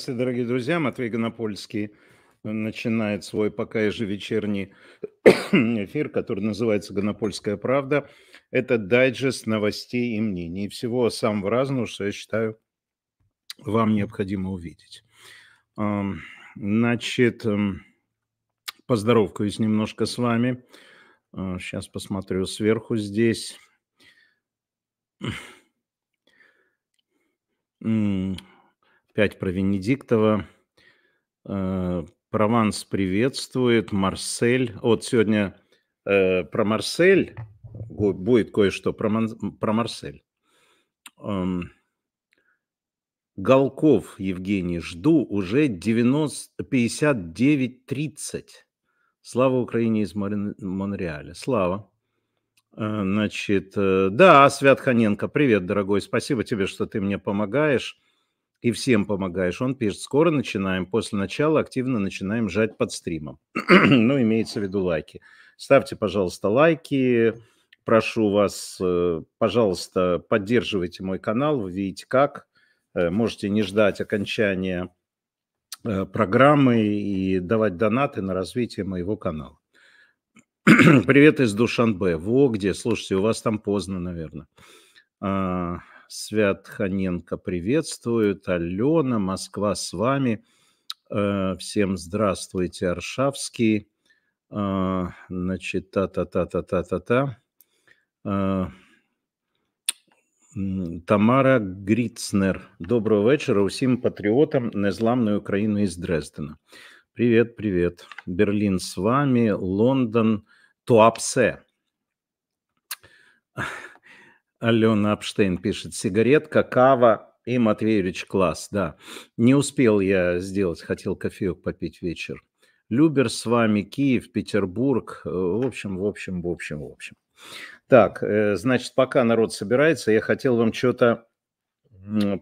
Здравствуйте, дорогие друзья. Матвей Гонопольский начинает свой пока ежевечерний эфир, который называется «Гонопольская правда». Это дайджест новостей и мнений, всего самого разного, что я считаю, вам необходимо увидеть. Значит, поздоровкаюсь немножко с вами. Сейчас а, посмотрю сверху здесь. 5 про Венедиктова. Э, Прованс приветствует. Марсель. Вот сегодня э, про Марсель будет кое-что про, Марсель. Эм, Голков Евгений, жду уже 90... 59-30. Слава Украине из Монреаля. Слава. Э, значит, да, Свят Ханенко, привет, дорогой. Спасибо тебе, что ты мне помогаешь и всем помогаешь. Он пишет, скоро начинаем. После начала активно начинаем жать под стримом. ну, имеется в виду лайки. Ставьте, пожалуйста, лайки. Прошу вас, э, пожалуйста, поддерживайте мой канал. Вы видите как. Э, можете не ждать окончания э, программы и давать донаты на развитие моего канала. Привет из Душанбе. Во где? Слушайте, у вас там поздно, наверное. А, Свят Ханенко приветствует, Алена, Москва с вами. Э, всем здравствуйте, Аршавский. Э, значит, та-та-та-та-та-та-та. Э, Тамара Грицнер. Доброго вечора всем патриотам незламної України из Дрездена. привет, привет, Берлин с вами, Лондон, Туапсе. Алена Апштейн пишет, сигаретка, кава и Матвеевич класс, да. Не успел я сделать, хотел кофеек попить вечер. Любер с вами, Киев, Петербург, э, в общем, в общем, в общем, в общем. Так, э, значит, пока народ собирается, я хотел вам что-то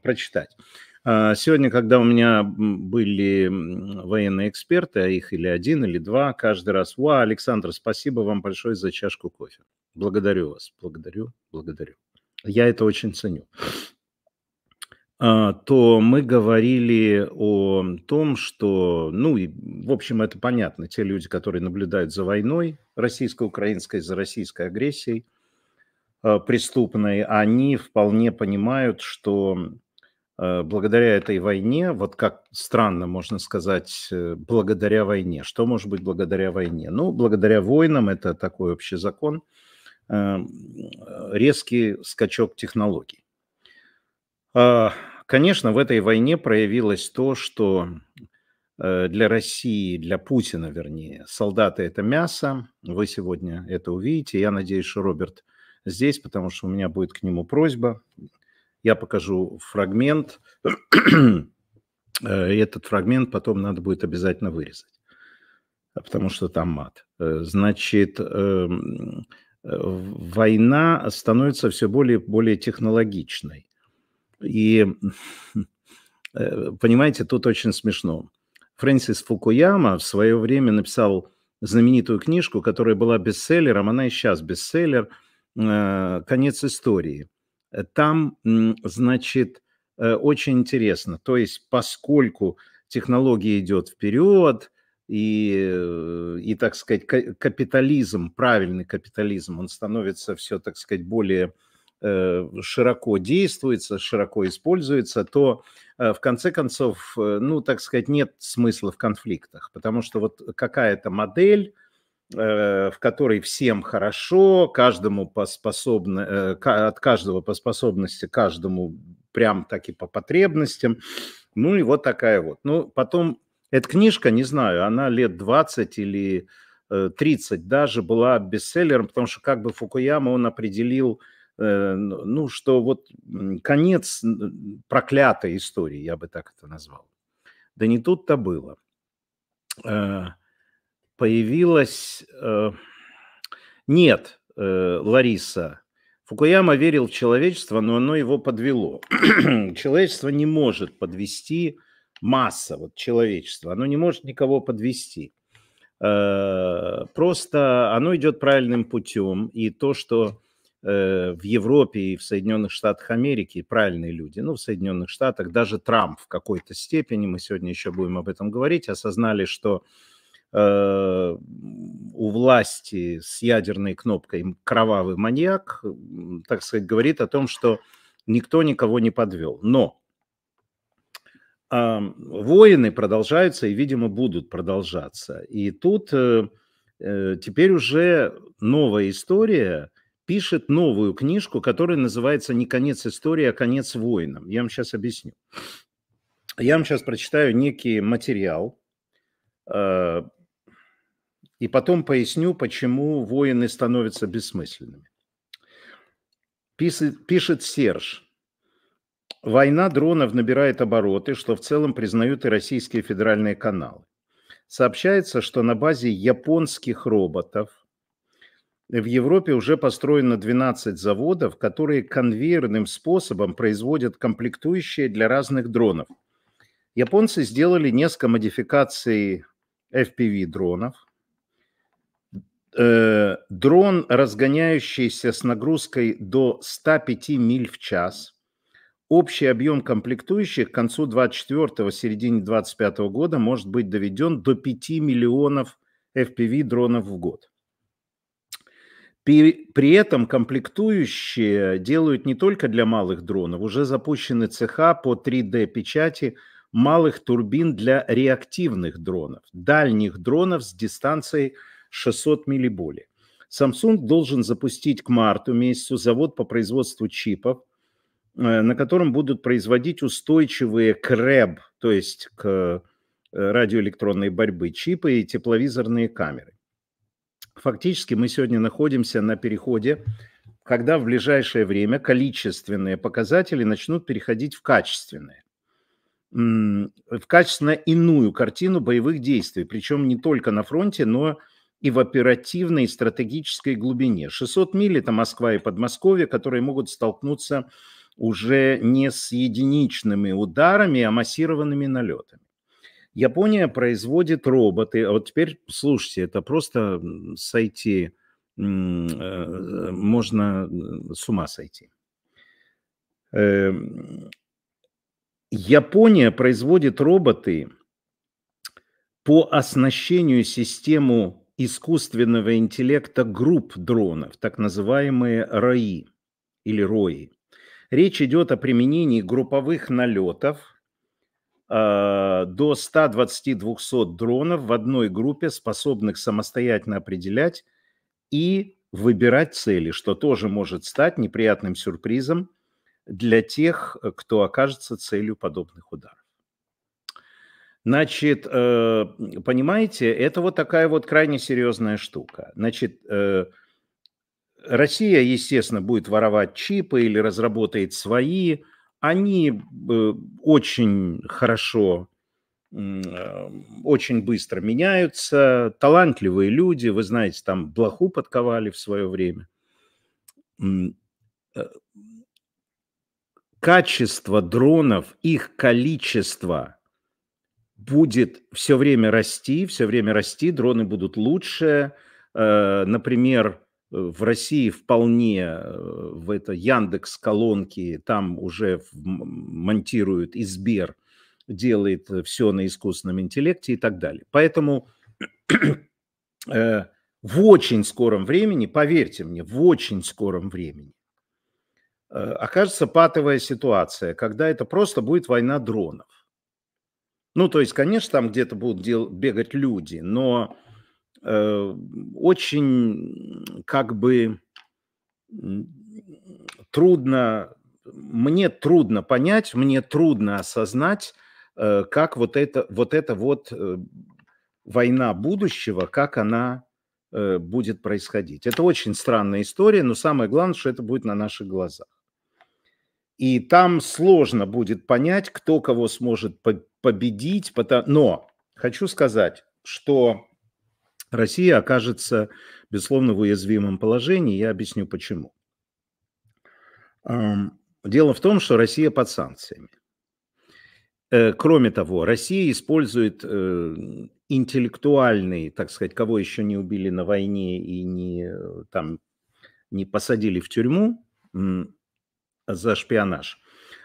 прочитать. А, сегодня, когда у меня были военные эксперты, а их или один, или два, каждый раз, «Ва, Александр, спасибо вам большое за чашку кофе. Благодарю вас, благодарю, благодарю» я это очень ценю, а, то мы говорили о том, что, ну, и, в общем, это понятно, те люди, которые наблюдают за войной российско-украинской, за российской агрессией а, преступной, они вполне понимают, что а, благодаря этой войне, вот как странно можно сказать, э, благодаря войне. Что может быть благодаря войне? Ну, благодаря войнам, это такой общий закон – Эм, резкий скачок технологий. А, конечно, в этой войне проявилось то, что э, для России, для Путина, вернее, солдаты – это мясо. Вы сегодня это увидите. Я надеюсь, что Роберт здесь, потому что у меня будет к нему просьба. Я покажу фрагмент. Э, этот фрагмент потом надо будет обязательно вырезать, потому что там мат. Э, значит, эм, Э, война становится все более и более технологичной. И, э, понимаете, тут очень смешно. Фрэнсис Фукуяма в свое время написал знаменитую книжку, которая была бестселлером, она и сейчас бестселлер, э, «Конец истории». Там, значит, очень интересно. То есть, поскольку технология идет вперед, и, э, и, так сказать, капитализм, правильный капитализм, он становится все, так сказать, более э, широко действуется, широко используется, то э, в конце концов, ну, так сказать, нет смысла в конфликтах, потому что вот какая-то модель, в которой всем хорошо, каждому по способно, от каждого по способности, каждому прям таки по потребностям, ну и вот такая вот. Ну, потом эта книжка, не знаю, она лет 20 или 30 э, даже была бестселлером, потому что как бы Фукуяма он определил, э, ну, что вот конец проклятой истории, я бы так это назвал. Да не тут-то было. Э, появилась... Нет, Лариса, Фукуяма верил в человечество, но оно его подвело. человечество не может подвести масса вот, человечества, оно не может никого подвести. Э, просто оно идет правильным путем, и то, что э, в Европе и в Соединенных Штатах Америки правильные люди, ну, в Соединенных Штатах даже Трамп в какой-то степени, мы сегодня еще будем об этом говорить, осознали, что э, у власти с ядерной кнопкой кровавый маньяк, так сказать, говорит о том, что никто никого не подвел. Но войны продолжаются и, видимо, будут продолжаться. И тут э, э, теперь уже новая история пишет новую книжку, которая называется «Не конец истории, а конец войнам». Я вам сейчас объясню. Я вам сейчас прочитаю некий материал, э, и потом поясню, почему воины становятся бессмысленными. Пишет, пишет Серж – Война дронов набирает обороты, что в целом признают и российские федеральные каналы. Сообщается, что на базе японских роботов в Европе уже построено 12 заводов, которые конвейерным способом производят комплектующие для разных дронов. Японцы сделали несколько модификаций FPV-дронов. Э, дрон, разгоняющийся с нагрузкой до 105 миль в час – Общий объем комплектующих к концу 24-го, середине 25 -го года может быть доведен до 5 миллионов FPV-дронов в год. При, этом комплектующие делают не только для малых дронов. Уже запущены цеха по 3D-печати малых турбин для реактивных дронов, дальних дронов с дистанцией 600 милли Samsung должен запустить к марту месяцу завод по производству чипов Э, на котором будут производить устойчивые к РЭБ, то есть к э, радиоэлектронной борьбы, чипы и тепловизорные камеры. Фактически мы сегодня находимся на переходе, когда в ближайшее время количественные показатели начнут переходить в качественные в качественно иную картину боевых действий, причем не только на фронте, но и в оперативной и стратегической глубине. 600 миль – это Москва и Подмосковье, которые могут столкнуться уже не с единичными ударами, а массированными налетами. Япония производит роботы. А вот теперь, слушайте, это просто сойти, э, можно э, с ума сойти. Эм, Япония производит роботы по оснащению систему искусственного интеллекта групп дронов, так называемые РАИ или РОИ. Речь идет о применении групповых налетов э, до 120-200 дронов в одной группе, способных самостоятельно определять и выбирать цели, что тоже может стать неприятным сюрпризом для тех, кто окажется целью подобных ударов. Значит, э, понимаете, это вот такая вот крайне серьезная штука. Значит, э, Россия, естественно, будет воровать чипы или разработает свои. Они э, очень хорошо, э, очень быстро меняются. Талантливые люди, вы знаете, там блоху подковали в свое время. Э, качество дронов, их количество будет все время расти, все время расти, дроны будут лучше. Например, в России вполне э, в это Яндекс колонки, там уже монтируют и Сбер делает э, все на искусственном интеллекте и так далее. Поэтому э, в очень скором времени, поверьте мне, в очень скором времени окажется патовая ситуация, когда это просто будет война дронов. Ну, то есть, конечно, там где-то будут бегать люди, но Э, очень как бы трудно, мне трудно понять, мне трудно осознать, э, как вот это вот, эта вот э, война будущего, как она будет происходить. Это очень странная история, но самое главное, что это будет на наших глазах. И там сложно будет понять, кто кого сможет победить. Но хочу сказать, что Россия окажется, безусловно, в уязвимом положении. Я объясню почему. Дело в том, что Россия под санкциями. Э, кроме того, Россия использует э, интеллектуальный, так сказать, кого еще не убили на войне и не, э, там, не посадили в тюрьму за шпионаж,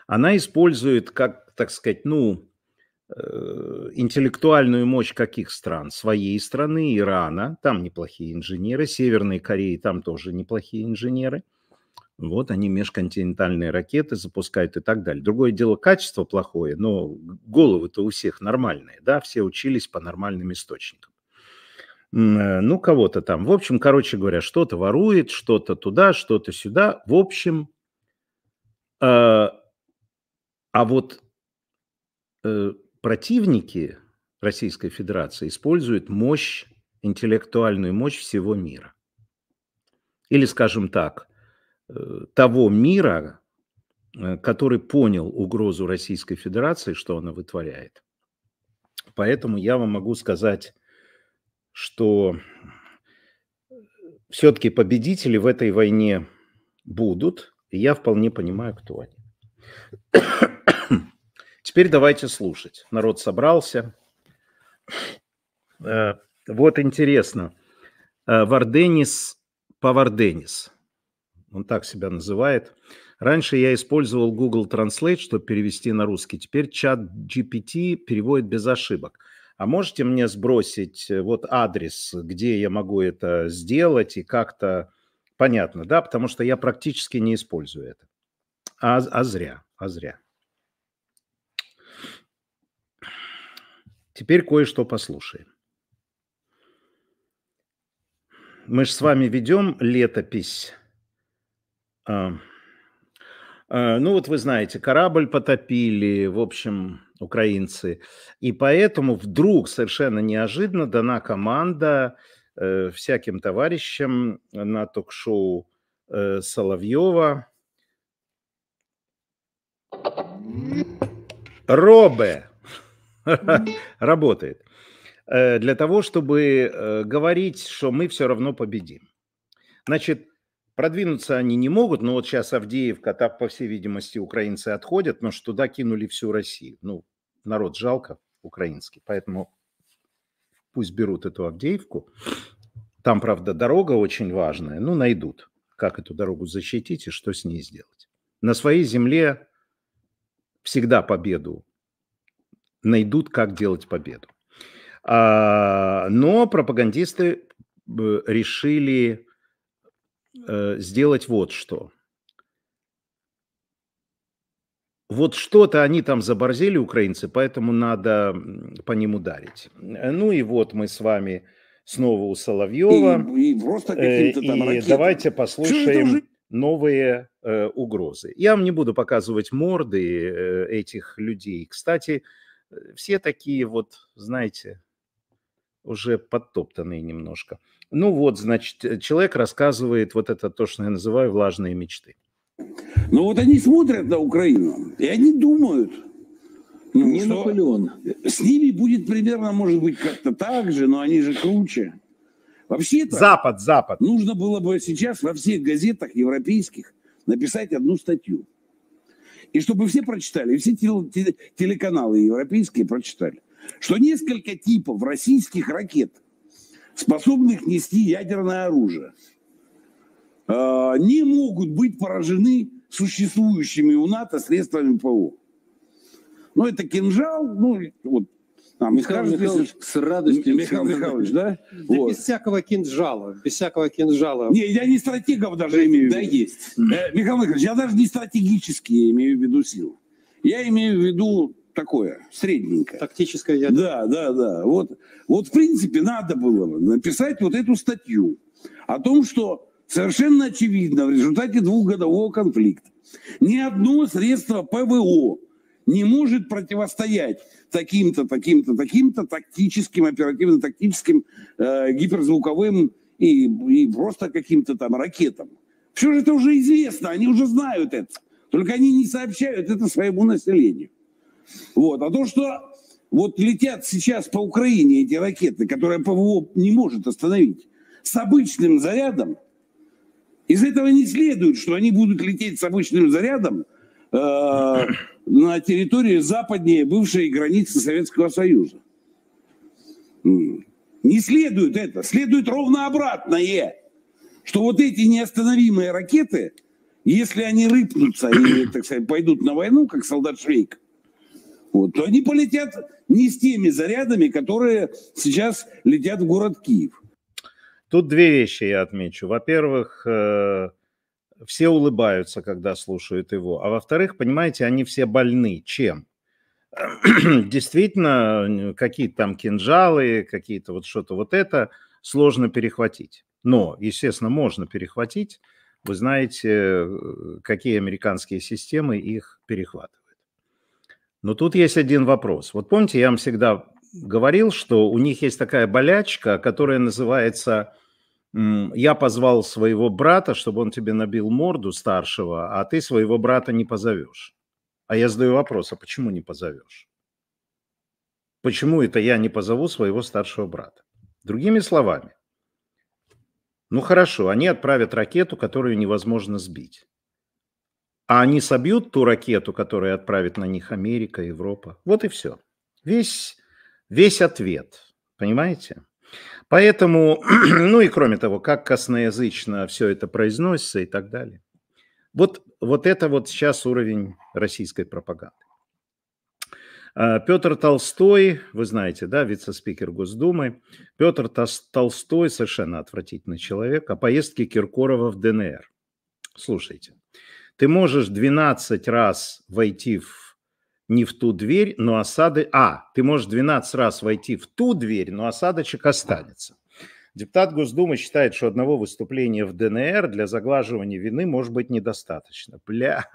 она использует как, так сказать, ну, Э, интеллектуальную мощь каких стран? Своей страны, Ирана, там неплохие инженеры, Северной Кореи, там тоже неплохие инженеры. Вот они межконтинентальные ракеты запускают и так далее. Другое дело, качество плохое, но головы-то у всех нормальные, да, все учились по нормальным источникам. Э, ну, кого-то там. В общем, короче говоря, что-то ворует, что-то туда, что-то сюда. В общем, э, а вот э, противники Российской Федерации используют мощь, интеллектуальную мощь всего мира. Или, скажем так, э, того мира, э, который понял угрозу Российской Федерации, что она вытворяет. Поэтому я вам могу сказать, что э, все-таки победители в этой войне будут, и я вполне понимаю, кто они. Теперь давайте слушать. Народ собрался. Э, вот интересно. Э, Варденис Паварденис. Он так себя называет. Раньше я использовал Google Translate, чтобы перевести на русский. Теперь чат GPT переводит без ошибок. А можете мне сбросить э, вот адрес, где я могу это сделать и как-то понятно, да? Потому что я практически не использую это. А, а зря, а зря. Теперь кое-что послушаем. Мы же с вами ведем летопись. А, а, ну вот вы знаете, корабль потопили, в общем, украинцы. И поэтому вдруг совершенно неожиданно дана команда э, всяким товарищам на ток-шоу э, Соловьева. Робе! работает. Э, для того, чтобы э, говорить, что мы все равно победим. Значит, продвинуться они не могут, но вот сейчас Авдеевка, так, по всей видимости, украинцы отходят, но что туда кинули всю Россию. Ну, народ жалко украинский, поэтому пусть берут эту Авдеевку. Там, правда, дорога очень важная, ну, найдут, как эту дорогу защитить и что с ней сделать. На своей земле всегда победу найдут, как делать победу. А, но пропагандисты э, решили э, сделать вот что. Вот что-то они там заборзели, украинцы, поэтому надо по ним ударить. Ну и вот мы с вами снова у Соловьева. И, и просто э, там и давайте послушаем новые э, угрозы. Я вам не буду показывать морды э, этих людей. Кстати, э, Э, все такие вот, знаете, уже подтоптанные немножко. Ну вот, значит, э, человек рассказывает вот это то, что я называю влажные мечты. Ну вот они смотрят на Украину, и они думают, ну, не что Наполеон. Э, с ними будет примерно, может быть, как-то так же, но они же круче. вообще Запад, Запад. Нужно было бы сейчас во всех газетах европейских написать одну статью. И чтобы все прочитали, и все телеканалы европейские прочитали, что несколько типов российских ракет, способных нести ядерное оружие, а, не могут быть поражены существующими у НАТО средствами ПО. Ну, это кинжал, ну, вот а, Михаил, Михаил Михайлович, с радостью. Михаил Михайлович, да? да вот. Без всякого кинжала, без всякого кинжала. Не, я не стратегов даже имею в виду. Да, есть. Э, Михаил Михайлович, я даже не стратегически имею в виду силу. Я имею в виду такое, средненькое. Тактическое ядро. Да, да, да. Вот, вот в принципе надо было написать вот эту статью о том, что совершенно очевидно в результате двухгодового конфликта ни одно средство ПВО не может противостоять таким-то, таким-то, таким-то тактическим, оперативно-тактическим, э, гиперзвуковым и, и просто каким-то там ракетам. Все же это уже известно, они уже знают это. Только они не сообщают это своему населению. Вот. А то, что вот летят сейчас по Украине эти ракеты, которые ПВО не может остановить, с обычным зарядом, из этого не следует, что они будут лететь с обычным зарядом, э, на территории западнее бывшей границы Советского Союза. Не следует это, следует ровно обратное, что вот эти неостановимые ракеты, если они рыпнутся и, так сказать, пойдут на войну, как солдат Швейк, вот, то они полетят не с теми зарядами, которые сейчас летят в город Киев. Тут две вещи я отмечу. Во-первых, э, все улыбаются, когда слушают его. А во-вторых, понимаете, они все больны. Чем? Действительно, какие-то там кинжалы, какие-то вот что-то вот это сложно перехватить. Но, естественно, можно перехватить. Вы знаете, э, какие американские системы их перехватывают. Но тут есть один вопрос. Вот помните, я вам всегда говорил, что у них есть такая болячка, которая называется я позвал своего брата, чтобы он тебе набил морду старшего, а ты своего брата не позовешь. А я задаю вопрос, а почему не позовешь? Почему это я не позову своего старшего брата? Другими словами, ну хорошо, они отправят ракету, которую невозможно сбить. А они собьют ту ракету, которую отправит на них Америка, Европа. Вот и все. Весь, весь ответ. Понимаете? Поэтому, ну и кроме того, как косноязычно все это произносится и так далее. Вот, вот это вот сейчас уровень российской пропаганды. А, Петр Толстой, вы знаете, да, вице-спикер Госдумы, Петр Толстой совершенно отвратительный человек, о поездке Киркорова в ДНР. Слушайте, ты можешь 12 раз войти в не в ту дверь, но осады... А, ты можешь 12 раз войти в ту дверь, но осадочек останется. Депутат Госдумы считает, что одного выступления в ДНР для заглаживания вины может быть недостаточно. Бля.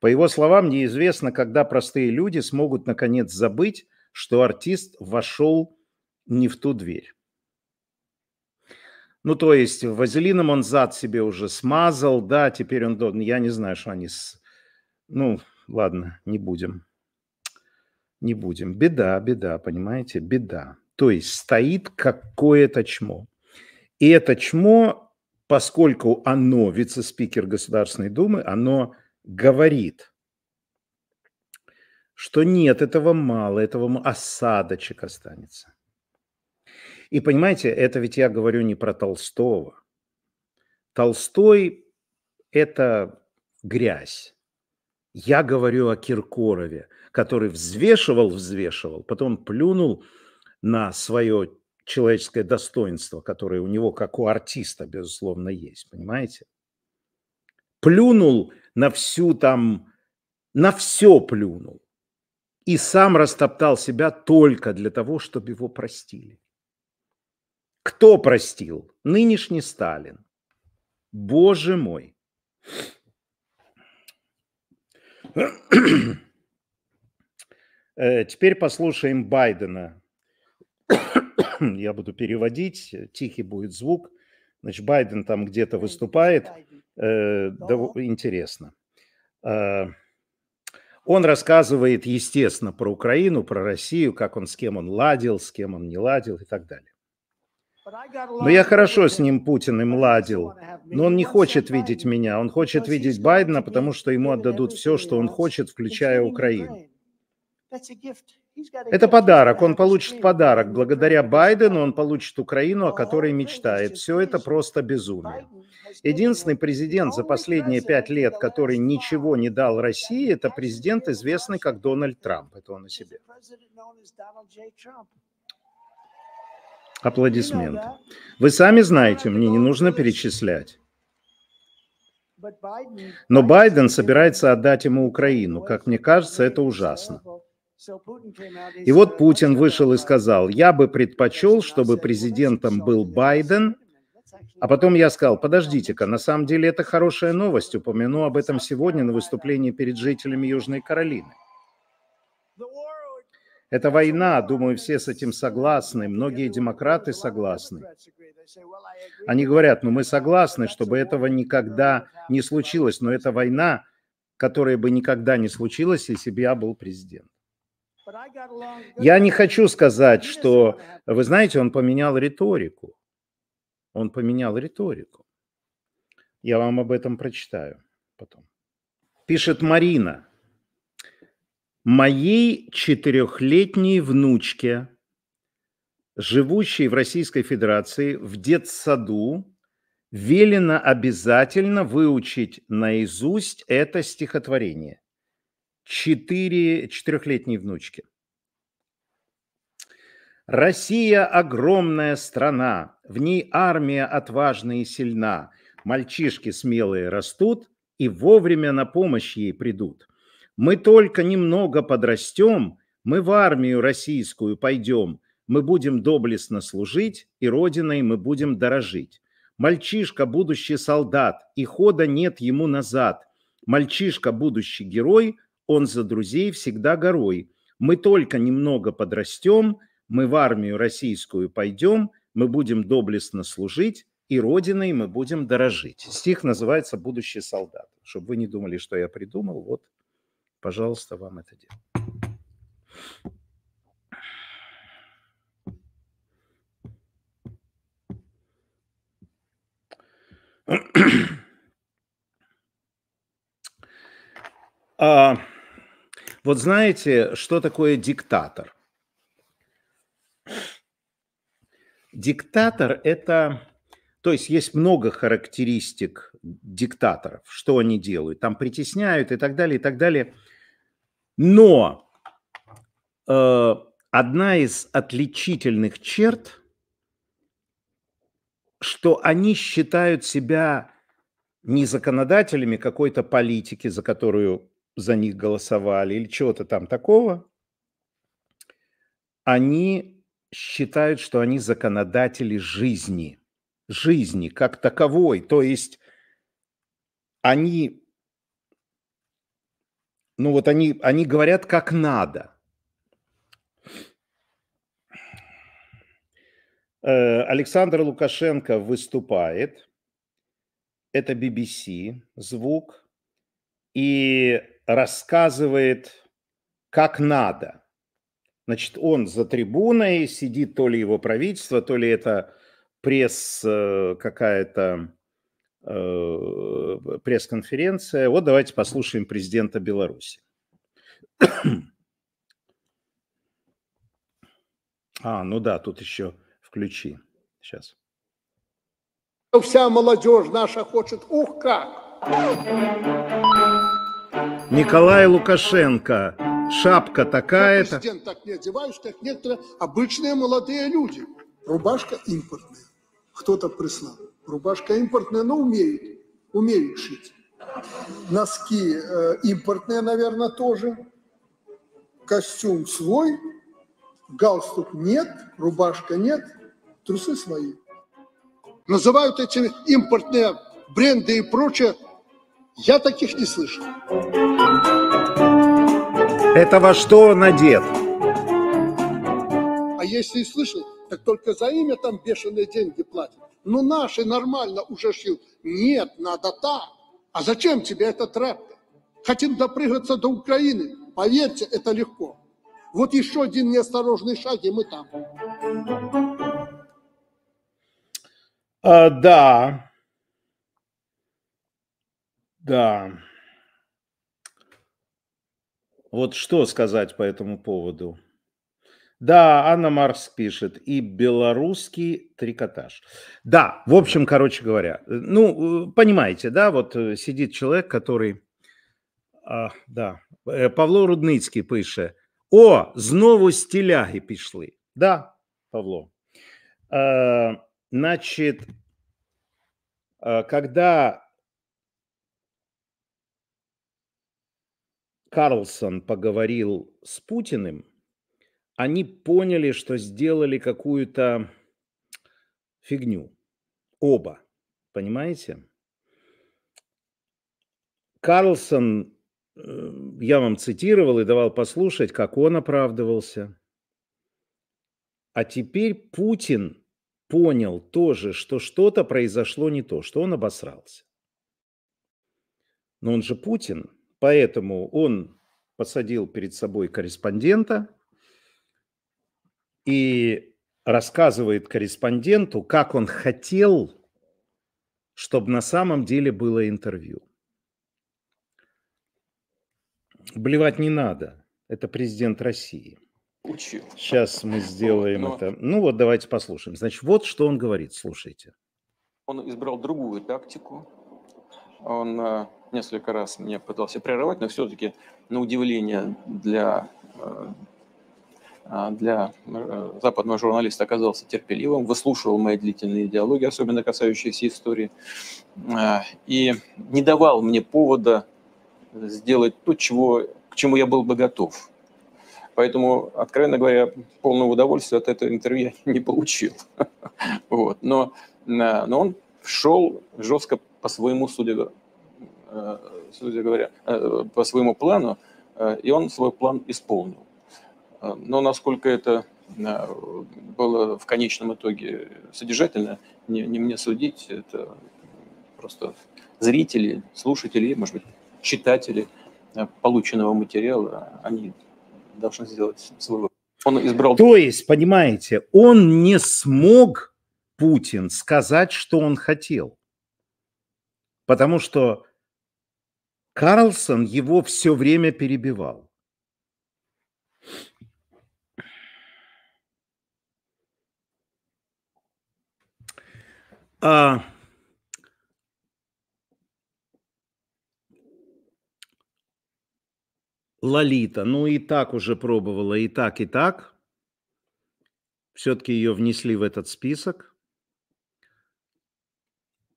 По его словам, неизвестно, когда простые люди смогут наконец забыть, что артист вошел не в ту дверь. Ну, то есть вазелином он зад себе уже смазал, да, теперь он... Я не знаю, что они... Ну, ладно, не будем. Не будем. Беда, беда, понимаете, беда. То есть стоит какое-то чмо. И это чмо, поскольку оно, вице-спикер Государственной Думы, оно говорит, что нет, этого мало, этого осадочек останется. И понимаете, это ведь я говорю не про Толстого. Толстой – это грязь. Я говорю о Киркорове, который взвешивал, взвешивал, потом плюнул на свое человеческое достоинство, которое у него, как у артиста, безусловно, есть, понимаете? Плюнул на всю там, на все плюнул. И сам растоптал себя только для того, чтобы его простили. Кто простил? Нынешний Сталин. Боже мой. Э, теперь послушаем Байдена. Я буду переводить, тихий будет звук. Значит, Байден там где-то выступает. Э, да, интересно. Э, он рассказывает, естественно, про Украину, про Россию, как он с кем он ладил, с кем он не ладил и так далее. Но я хорошо с ним, Путиным, ладил. Но он не хочет видеть меня. Он хочет видеть Байдена, потому что ему отдадут все, что он хочет, включая Украину. Это подарок. Он получит подарок. Благодаря Байдену он получит Украину, о которой мечтает. Все это просто безумие. Единственный президент за последние пять лет, который ничего не дал России, это президент, известный как Дональд Трамп. Это он о себе аплодисменты. Вы сами знаете, мне не нужно перечислять. Но Байден собирается отдать ему Украину. Как мне кажется, это ужасно. И вот Путин вышел и сказал, я бы предпочел, чтобы президентом был Байден, а потом я сказал, подождите-ка, на самом деле это хорошая новость, упомяну об этом сегодня на выступлении перед жителями Южной Каролины. Это война, думаю, все с этим согласны, многие демократы согласны. Они говорят, ну мы согласны, чтобы этого никогда не случилось, но это война, которая бы никогда не случилась, если бы я был президент. Я не хочу сказать, что, вы знаете, он поменял риторику. Он поменял риторику. Я вам об этом прочитаю потом. Пишет Марина моей четырехлетней внучке, живущей в Российской Федерации, в детсаду, велено обязательно выучить наизусть это стихотворение. Четыре, четырехлетней внучки. Россия – огромная страна, в ней армия отважная и сильна. Мальчишки смелые растут и вовремя на помощь ей придут – мы только немного подрастем, мы в армию российскую пойдем, мы будем доблестно служить, и Родиной мы будем дорожить. Мальчишка – будущий солдат, и хода нет ему назад. Мальчишка – будущий герой, он за друзей всегда горой. Мы только немного подрастем, мы в армию российскую пойдем, мы будем доблестно служить, и Родиной мы будем дорожить. Стих называется «Будущий солдат». Чтобы вы не думали, что я придумал, вот Пожалуйста, вам это дело. А, вот знаете, что такое диктатор? Диктатор – это… То есть есть много характеристик диктаторов, что они делают, там притесняют и так далее, и так далее – но э, одна из отличительных черт, что они считают себя не законодателями какой-то политики, за которую за них голосовали, или чего-то там такого, они считают, что они законодатели жизни, жизни как таковой. То есть они ну вот они, они говорят как надо. Э, Александр Лукашенко выступает. Это BBC звук. И рассказывает как надо. Значит, он за трибуной сидит, то ли его правительство, то ли это пресс э, какая-то Э, пресс-конференция. Вот давайте послушаем президента Беларуси. А, ну да, тут еще включи. Сейчас. Вся молодежь наша хочет, ух как! Николай Лукашенко, шапка такая-то. президент так не одеваюсь, как некоторые обычные молодые люди. Рубашка импортная, кто-то прислал. Рубашка импортная, но умеют, умеют шить. Носки э, импортные, наверное, тоже. Костюм свой, галстук нет, рубашка нет, трусы свои. Называют эти импортные бренды и прочее. Я таких не слышал. Это во что надет? А если и слышал, так только за имя там бешеные деньги платят. Ну наши нормально уже шьют. Нет, надо так. А зачем тебе этот рэп? Хотим допрыгаться до Украины. Поверьте, это легко. Вот еще один неосторожный шаг, и мы там. А, да. Да. Вот что сказать по этому поводу? Да, Анна Марс пишет, и белорусский трикотаж. Да, в общем, короче говоря, э, ну, э, понимаете, да, вот э, сидит человек, который, а, да, Павло Рудницкий пишет, о, снова стіляги пішли. Да, Павло. Э, значит, когда Карлсон поговорил с Путиным, они поняли, что сделали какую-то фигню. Оба. Понимаете? Карлсон, э, я вам цитировал и давал послушать, как он оправдывался. А теперь Путин понял тоже, что что-то произошло не то, что он обосрался. Но он же Путин, поэтому он посадил перед собой корреспондента – и рассказывает корреспонденту, как он хотел, чтобы на самом деле было интервью. Блевать не надо. Это президент России. Учил. Сейчас мы сделаем Но... это. Ну вот давайте послушаем. Значит, вот что он говорит. Слушайте. Он избрал другую тактику. Он э, несколько раз меня пытался прерывать, но все-таки, на удивление для э, а, для э, западного журналиста оказался терпеливым, выслушивал мои длительные диалоги, особенно касающиеся истории, а, и не давал мне повода сделать то, чего, к чему я был бы готов. Поэтому, откровенно говоря, полного удовольствия от этого интервью я не получил. Вот. Но, а, но он шел жестко по своему, судя, э, судя говоря, э, по своему плану, и он свой план исполнил но насколько это э, было в конечном итоге содержательно, не, не мне судить, это просто зрители, слушатели, может быть, читатели э, полученного материала, они должны сделать свой выбор. Он избрал... То есть, понимаете, он не смог, Путин, сказать, что он хотел. Потому что Карлсон его все время перебивал. А, Лолита. Ну и так уже пробовала, и так, и так. Все-таки ее внесли в этот список.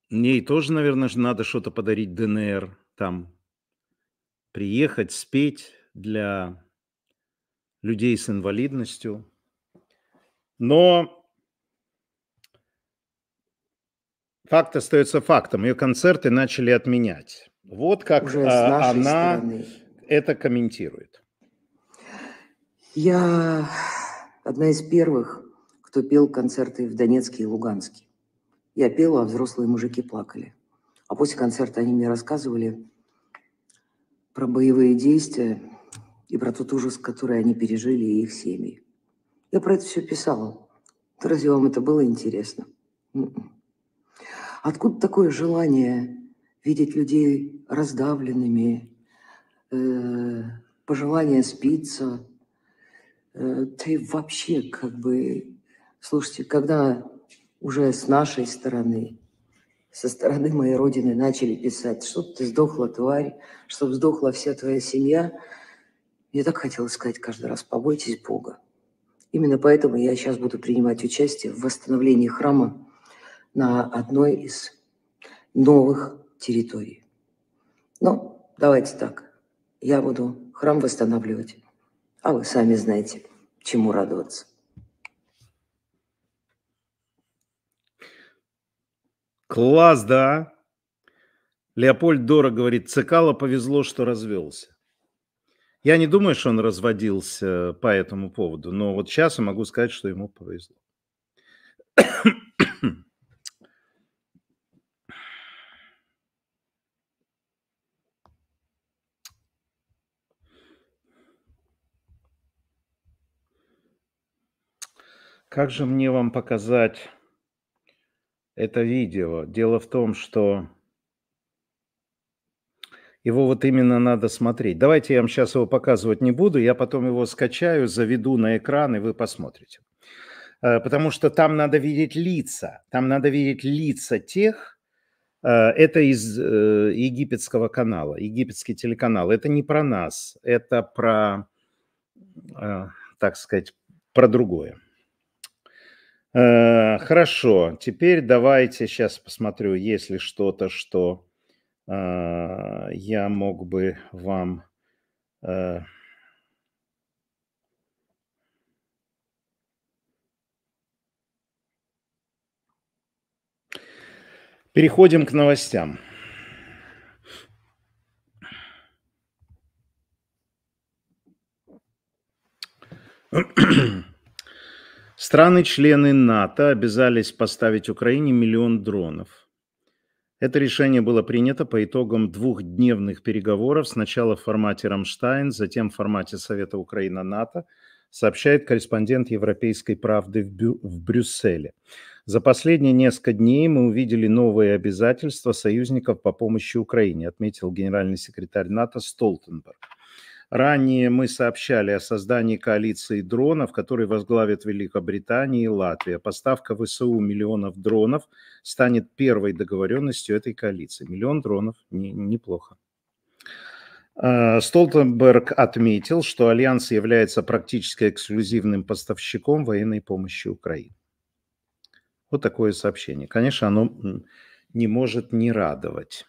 Мне тоже, наверное, надо что-то подарить ДНР там. Приехать, спеть для людей с инвалидностью. Но факт остается фактом. Ее концерты начали отменять. Вот как Уже а, она стороны. это комментирует. Я одна из первых, кто пел концерты в Донецке и Луганске. Я пела, а взрослые мужики плакали. А после концерта они мне рассказывали про боевые действия и про тот ужас, который они пережили и их семьи. Я про это все писала. Разве вам это было интересно? mm Откуда такое желание видеть людей раздавленными, э, пожелание спиться? Э, ты вообще как бы... Слушайте, когда уже с нашей стороны, со стороны моей родины начали писать, чтоб ты сдохла, тварь, чтоб сдохла вся твоя семья, мне так хотелось сказать каждый раз, побойтесь Бога. Именно поэтому я сейчас буду принимать участие в восстановлении храма на одной из новых территорий. Но ну, давайте так. Я буду храм восстанавливать, а вы сами знаете, чему радоваться. Класс, да? Леопольд Дора говорит, Цикало повезло, что развелся. Я не думаю, что он разводился по этому поводу, но вот сейчас я могу сказать, что ему повезло. Как же мне вам показать это видео? Дело в том, что его вот именно надо смотреть. Давайте я вам сейчас его показывать не буду, я потом его скачаю, заведу на экран, и вы посмотрите. Э, потому что там надо видеть лица, там надо видеть лица тех, э, это из э, египетского канала, египетский телеканал. Это не про нас, это про, так сказать, про другое. Э, хорошо, теперь давайте сейчас посмотрю, есть ли что-то, что э, я мог бы вам... Э, Переходим к новостям. Страны-члены НАТО обязались поставить Украине миллион дронов. Это решение было принято по итогам двухдневных переговоров сначала в формате «Рамштайн», затем в формате Совета Украина-НАТО, сообщает корреспондент «Европейской правды» в, Брю- в Брюсселе. За последние несколько дней мы увидели новые обязательства союзников по помощи Украине, отметил генеральный секретарь НАТО Столтенберг. Ранее мы сообщали о создании коалиции дронов, которые возглавят Великобритания и Латвия. Поставка ВСУ миллионов дронов станет первой договоренностью этой коалиции. Миллион дронов не, неплохо. А, Столтенберг отметил, что Альянс является практически эксклюзивным поставщиком военной помощи Украине. Вот такое сообщение. Конечно, оно не может не радовать.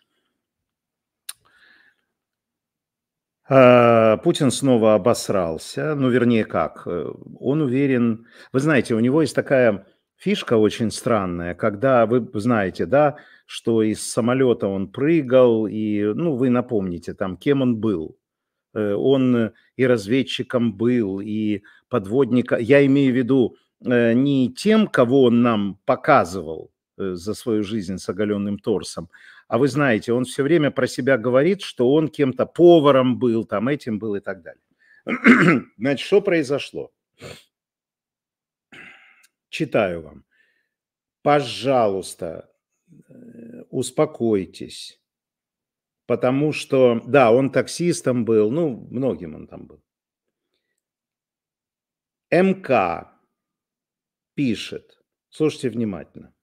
А, Путин снова обосрался, ну, вернее, как, э, он уверен, вы знаете, у него есть такая фишка очень странная, когда вы знаете, да, что из самолета он прыгал, и, ну, вы напомните там, кем он был. Э, он и разведчиком был, и подводника. Я имею в виду э, не тем, кого он нам показывал за свою жизнь с оголенным торсом, а вы знаете, он все время про себя говорит, что он кем-то поваром был, там этим был и так далее. Значит, что произошло? Читаю вам. Пожалуйста, э, успокойтесь, потому что, да, он таксистом был, ну, многим он там был. МК пишет, слушайте внимательно,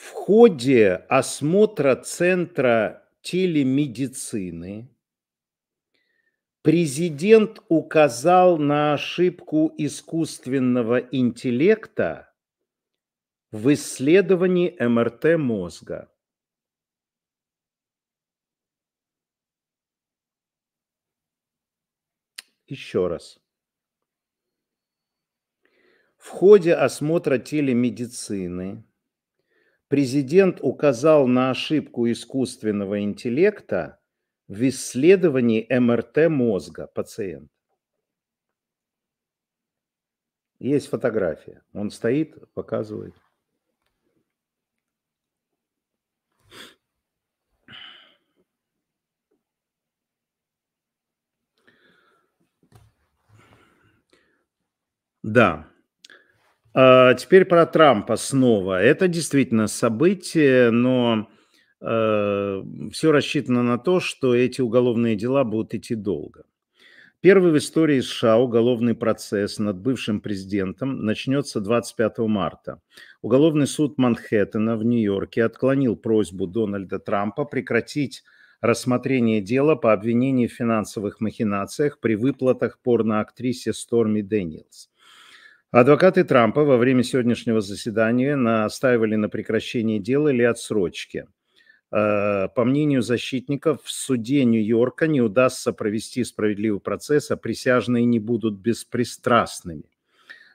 в ходе осмотра Центра телемедицины президент указал на ошибку искусственного интеллекта в исследовании МРТ мозга. Еще раз. В ходе осмотра телемедицины президент указал на ошибку искусственного интеллекта в исследовании МРТ мозга пациента. Есть фотография. Он стоит, показывает. Да, а, теперь про Трампа снова. Это действительно событие, но э, а, все рассчитано на то, что эти уголовные дела будут идти долго. Первый в истории США уголовный процесс над бывшим президентом начнется 25 марта. Уголовный суд Манхэттена в Нью-Йорке отклонил просьбу Дональда Трампа прекратить рассмотрение дела по обвинению в финансовых махинациях при выплатах порноактрисе Сторми Дэниелс. Адвокаты Трампа во время сегодняшнего заседания настаивали на прекращении дела или отсрочке. Э, по мнению защитников, в суде Нью-Йорка не удастся провести справедливый процесс, а присяжные не будут беспристрастными.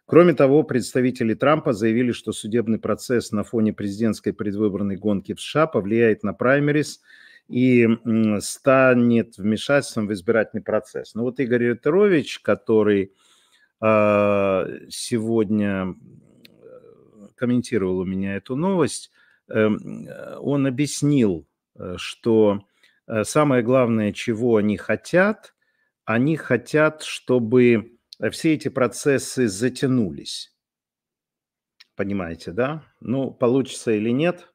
Кроме того, представители Трампа заявили, что судебный процесс на фоне президентской предвыборной гонки в США повлияет на праймерис и станет вмешательством в избирательный процесс. Но ну вот Игорь Ритерович, который Э, сегодня э, комментировал у меня эту новость, эм, э, он объяснил, что самое главное, чего они хотят, они хотят, чтобы все эти процессы затянулись. Понимаете, да? Ну, получится или нет –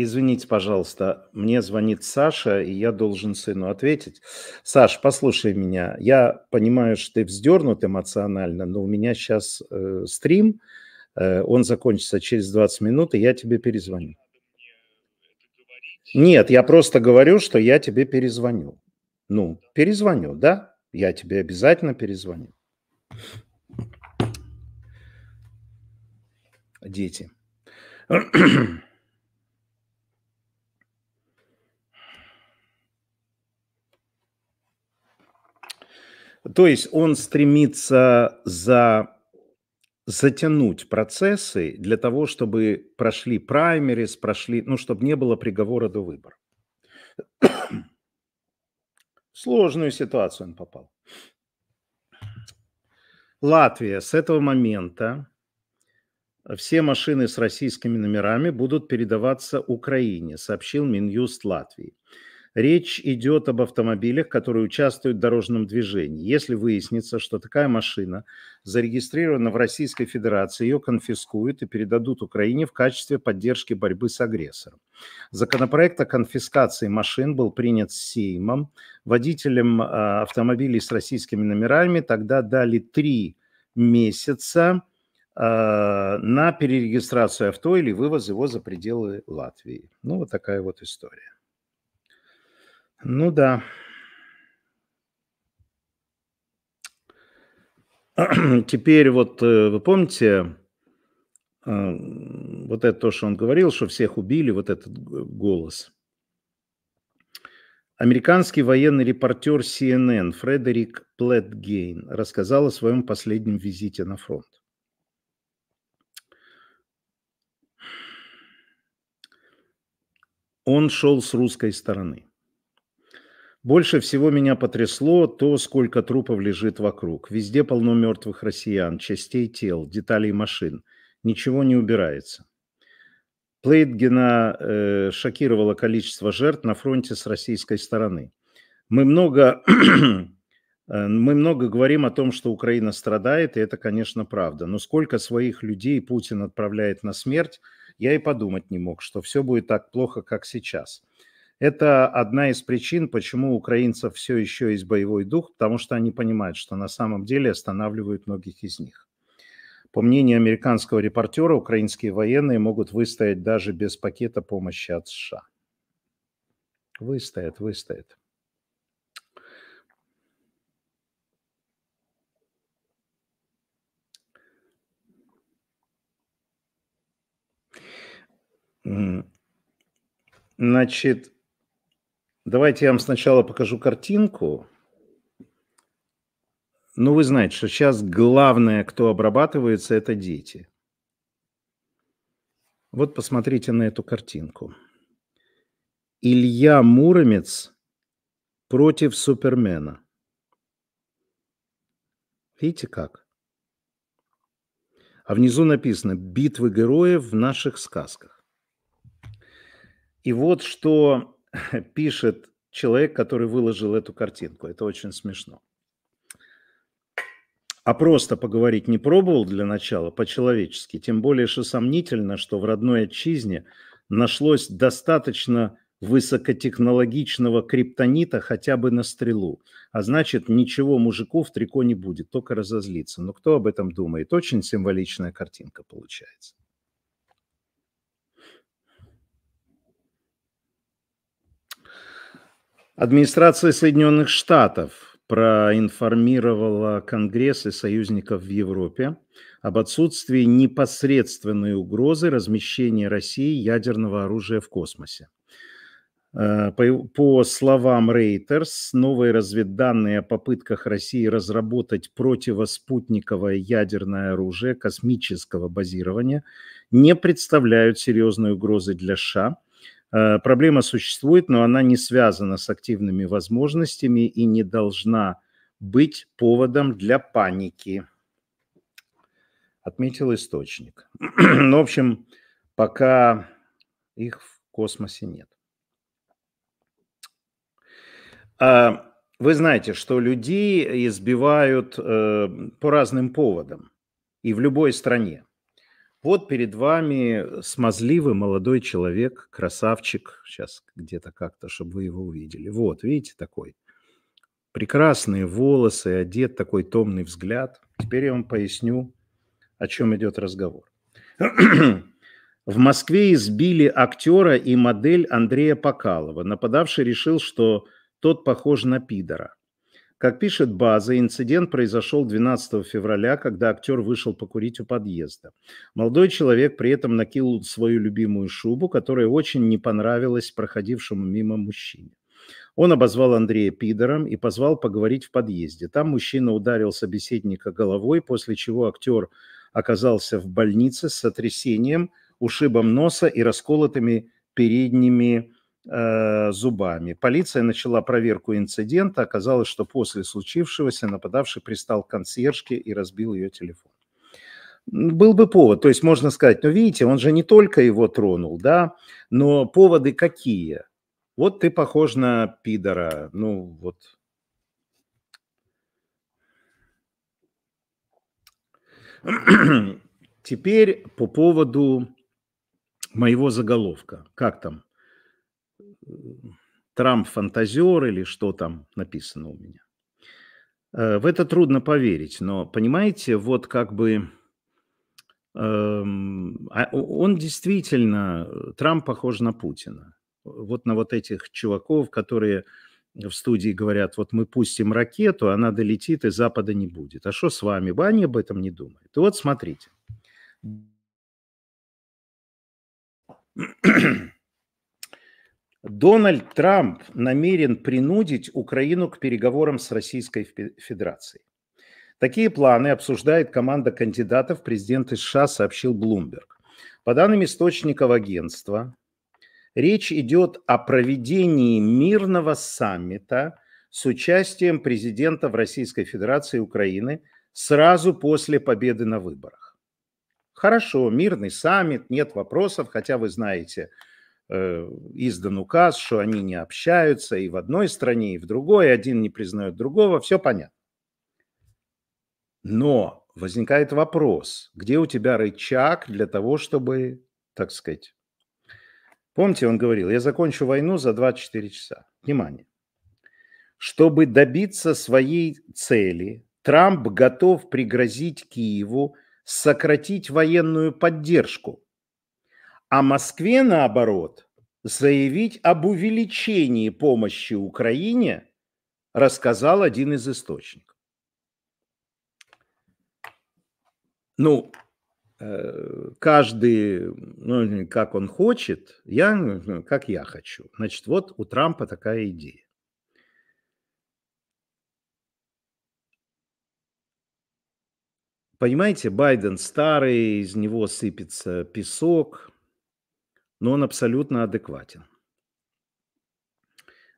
Извините, пожалуйста, мне звонит Саша, и я должен сыну ответить. Саш, послушай меня. Я понимаю, что ты вздернут эмоционально, но у меня сейчас э, стрим, э, он закончится через 20 минут, и я тебе перезвоню. Нет, я просто говорю, что я тебе перезвоню. Ну, перезвоню, да? Я тебе обязательно перезвоню. Дети. То есть он стремится за затянуть процессы для того, чтобы прошли праймерис, прошли, ну, чтобы не было приговора до выборов. Сложную ситуацию он попал. Латвия с этого момента все машины с российскими номерами будут передаваться Украине, сообщил Минюст Латвии. Речь идет об автомобилях, которые участвуют в дорожном движении. Если выяснится, что такая машина зарегистрирована в Российской Федерации, ее конфискуют и передадут Украине в качестве поддержки борьбы с агрессором. Законопроект о конфискации машин был принят Сеймом. Водителям а, автомобилей с российскими номерами тогда дали три месяца а, на перерегистрацию авто или вывоз его за пределы Латвии. Ну, вот такая вот история. Ну да. Теперь вот э, вы помните э, вот это то, что он говорил, что всех убили, вот этот голос. Американский военный репортер CNN Фредерик Плетгейн рассказал о своем последнем визите на фронт. Он шел с русской стороны. Больше всего меня потрясло то, сколько трупов лежит вокруг. Везде полно мертвых россиян, частей тел, деталей машин. Ничего не убирается. Плейтгена э, шокировало количество жертв на фронте с российской стороны. Мы много, э, мы много говорим о том, что Украина страдает, и это, конечно, правда. Но сколько своих людей Путин отправляет на смерть, я и подумать не мог, что все будет так плохо, как сейчас – это одна из причин, почему украинцев все еще есть боевой дух, потому что они понимают, что на самом деле останавливают многих из них. По мнению американского репортера, украинские военные могут выстоять даже без пакета помощи от США. Выстоят, выстоят. Значит, Давайте я вам сначала покажу картинку. Ну, вы знаете, что сейчас главное, кто обрабатывается, это дети. Вот посмотрите на эту картинку. Илья Муромец против Супермена. Видите как? А внизу написано «Битвы героев в наших сказках». И вот что пишет человек, который выложил эту картинку. Это очень смешно. А просто поговорить не пробовал для начала по-человечески, тем более, что сомнительно, что в родной отчизне нашлось достаточно высокотехнологичного криптонита хотя бы на стрелу. А значит, ничего мужиков в трико не будет, только разозлиться. Но кто об этом думает? Очень символичная картинка получается. Администрация Соединенных Штатов проинформировала Конгресс и союзников в Европе об отсутствии непосредственной угрозы размещения России ядерного оружия в космосе. Э, по словам Рейтерс, новые разведданные о попытках России разработать противоспутниковое ядерное оружие космического базирования не представляют серьезной угрозы для США – Э, проблема существует, но она не связана с активными возможностями и не должна быть поводом для паники. Отметил источник. Ну, в общем, пока их в космосе нет. А, вы знаете, что людей избивают э, по разным поводам и в любой стране. Вот перед вами смазливый молодой человек, красавчик. Сейчас где-то как-то, чтобы вы его увидели. Вот, видите, такой. Прекрасные волосы, одет такой томный взгляд. Теперь я вам поясню, о чем идет разговор. В Москве избили актера и модель Андрея Покалова. Нападавший решил, что тот похож на пидора. Как пишет база, инцидент произошел 12 февраля, когда актер вышел покурить у подъезда. Молодой человек при этом накинул свою любимую шубу, которая очень не понравилась проходившему мимо мужчине. Он обозвал Андрея пидором и позвал поговорить в подъезде. Там мужчина ударил собеседника головой, после чего актер оказался в больнице с сотрясением, ушибом носа и расколотыми передними Э, зубами. Полиция начала проверку инцидента. Оказалось, что после случившегося нападавший пристал к консьержке и разбил ее телефон. Был бы повод, то есть можно сказать, ну видите, он же не только его тронул, да, но поводы какие? Вот ты похож на пидора, ну вот. Теперь по поводу моего заголовка. Как там? Трамп-фантазер или что там написано у меня. Э, в это трудно поверить, но понимаете, вот как бы эм, а, он действительно, э, Трамп похож на Путина. Вот на вот этих чуваков, которые в студии говорят, вот мы пустим ракету, она долетит, и Запада не будет. А что с вами? Они об этом не думают. И вот смотрите. Дональд Трамп намерен принудить Украину к переговорам с Российской Федерацией. Такие планы обсуждает команда кандидатов президента США, сообщил Блумберг. По данным источников агентства, речь идет о проведении мирного саммита с участием президентов Российской Федерации и Украины сразу после победы на выборах. Хорошо, мирный саммит, нет вопросов, хотя вы знаете – Э, издан указ, что они не общаются и в одной стране, и в другой, один не признает другого, все понятно. Но возникает вопрос, где у тебя рычаг для того, чтобы, так сказать... Помните, он говорил, я закончу войну за 24 часа. Внимание. Чтобы добиться своей цели, Трамп готов пригрозить Киеву сократить военную поддержку – а Москве, наоборот, заявить об увеличении помощи Украине, рассказал один из источников. Ну, э, каждый, ну, как он хочет, я, как я хочу. Значит, вот у Трампа такая идея. Понимаете, Байден старый, из него сыпется песок – но он абсолютно адекватен.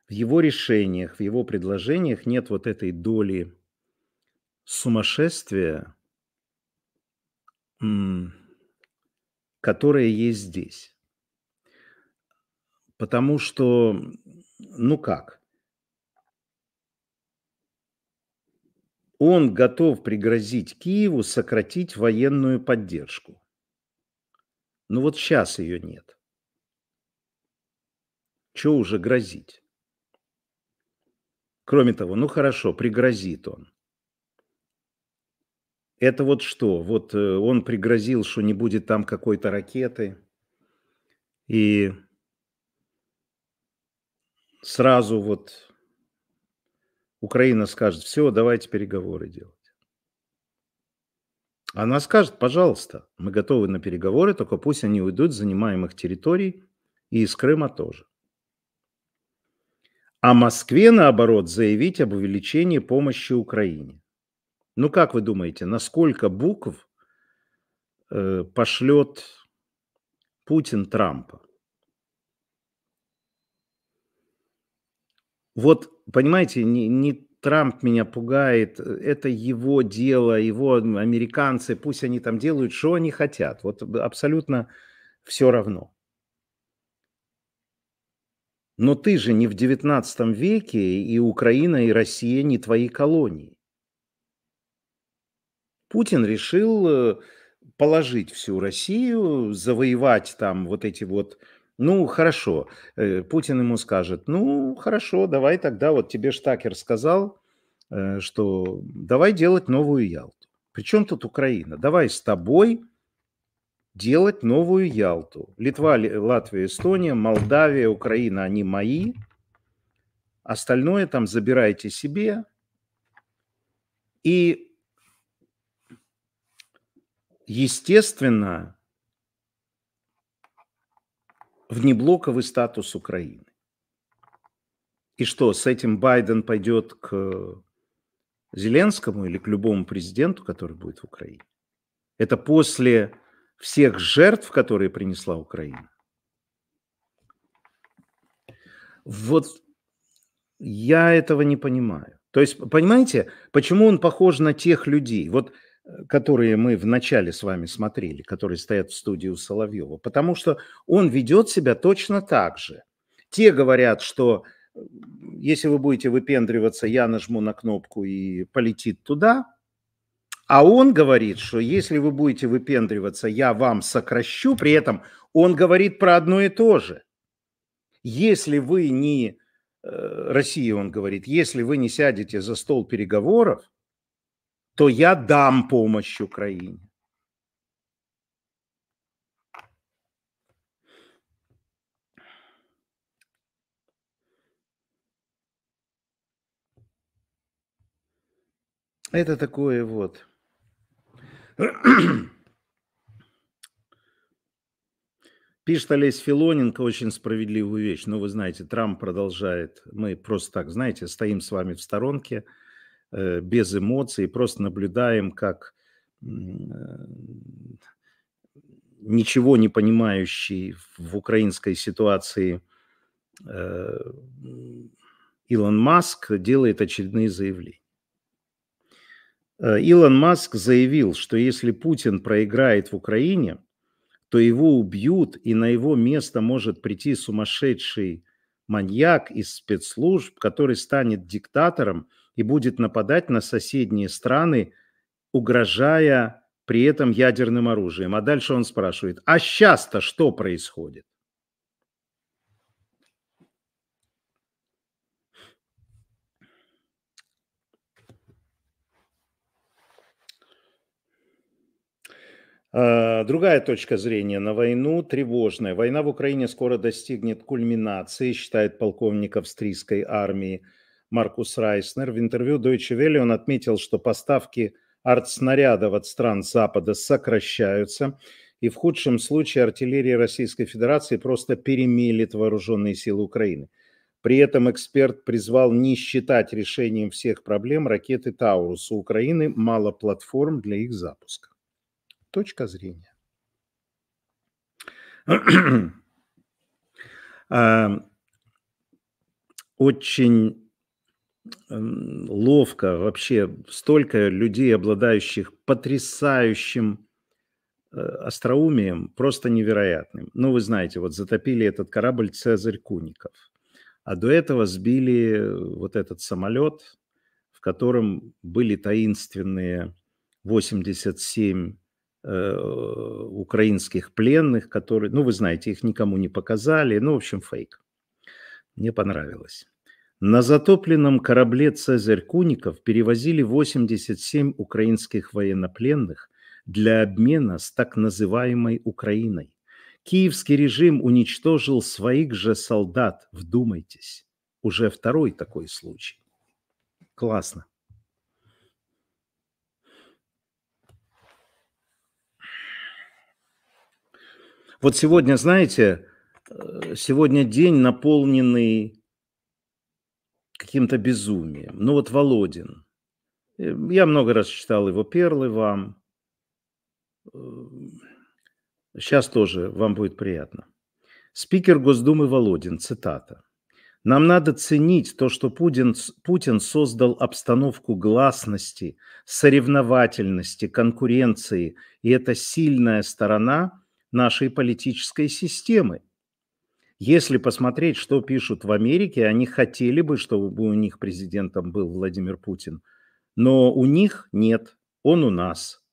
В его решениях, в его предложениях нет вот этой доли сумасшествия, которая есть здесь. Потому что, ну как, он готов пригрозить Киеву сократить военную поддержку. Но ну вот сейчас ее нет. Чего уже грозить? Кроме того, ну хорошо, пригрозит он. Это вот что? Вот э, он пригрозил, что не будет там какой-то ракеты. И сразу вот Украина скажет, все, давайте переговоры делать. Она скажет, пожалуйста, мы готовы на переговоры, только пусть они уйдут с занимаемых территорий и из Крыма тоже а Москве, наоборот, заявить об увеличении помощи Украине. Ну как вы думаете, насколько букв э, пошлет Путин Трампа? Вот, понимаете, не, не Трамп меня пугает, э, это его дело, его американцы, пусть они там делают, что они хотят. Вот абсолютно все равно. Но ты же не в XIX веке, и Украина, и Россия не твои колонии. Путин решил э, положить всю Россию, завоевать там вот эти вот... Ну, хорошо. Э, Путин ему скажет, ну, хорошо, давай тогда, вот тебе Штакер сказал, э, что давай делать новую Ялту. Причем тут Украина? Давай с тобой делать новую Ялту. Литва, Латвия, Эстония, Молдавия, Украина, они мои. Остальное там забирайте себе. И, естественно, внеблоковый статус Украины. И что, с этим Байден пойдет к Зеленскому или к любому президенту, который будет в Украине? Это после всех жертв, которые принесла Украина. Вот я этого не понимаю. То есть, понимаете, почему он похож на тех людей, вот, э, которые мы вначале с вами смотрели, которые стоят в студии у Соловьева? Потому что он ведет себя точно так же. Те говорят, что э, если вы будете выпендриваться, я нажму на кнопку и полетит туда – а он говорит, что если вы будете выпендриваться, я вам сокращу. При этом он говорит про одно и то же. Если вы не... Э, Россия, он говорит, если вы не сядете за стол переговоров, то я дам помощь Украине. Это такое вот. Пишет Олесь Филоненко очень справедливую вещь. Ну, вы знаете, Трамп продолжает. Мы просто так, знаете, стоим с вами в сторонке, э, без эмоций, просто наблюдаем, как э, ничего не понимающий в украинской ситуации э, Илон Маск делает очередные заявления. Э, Илон Маск заявил, что если Путин проиграет в Украине, то его убьют, и на его место может прийти сумасшедший маньяк из спецслужб, который станет диктатором и будет нападать на соседние страны, угрожая при этом ядерным оружием. А дальше он спрашивает, а сейчас-то что происходит? Э, другая точка зрения на войну тревожная. Война в Украине скоро достигнет кульминации, считает полковник австрийской армии Маркус Райснер. В интервью Deutsche Welle он отметил, что поставки артснарядов от стран Запада сокращаются, и в худшем случае артиллерия Российской Федерации просто перемелит вооруженные силы Украины. При этом эксперт призвал не считать решением всех проблем ракеты «Таурус». У Украины мало платформ для их запуска точка зрения. А, очень эм, ловко вообще столько людей, обладающих потрясающим э, остроумием, просто невероятным. Ну, вы знаете, вот затопили этот корабль «Цезарь Куников», а до этого сбили э, вот этот самолет, в котором были таинственные 87 Э, украинских пленных, которые, ну, вы знаете, их никому не показали, ну, в общем, фейк. Мне понравилось. На затопленном корабле «Цезарь Куников» перевозили 87 украинских военнопленных для обмена с так называемой Украиной. Киевский режим уничтожил своих же солдат, вдумайтесь. Уже второй такой случай. Классно. Вот сегодня, знаете, э, сегодня день наполненный каким-то безумием. Ну вот Володин. Э, я много раз читал его перлы вам. Сейчас э, тоже вам будет приятно. Спикер Госдумы Володин, цитата. Нам надо ценить то, что Путин, Путин создал обстановку гласности, соревновательности, конкуренции, и это сильная сторона нашей политической системы. Если посмотреть, что пишут в Америке, они хотели бы, чтобы у них президентом был Владимир Путин, но у них нет, он у нас,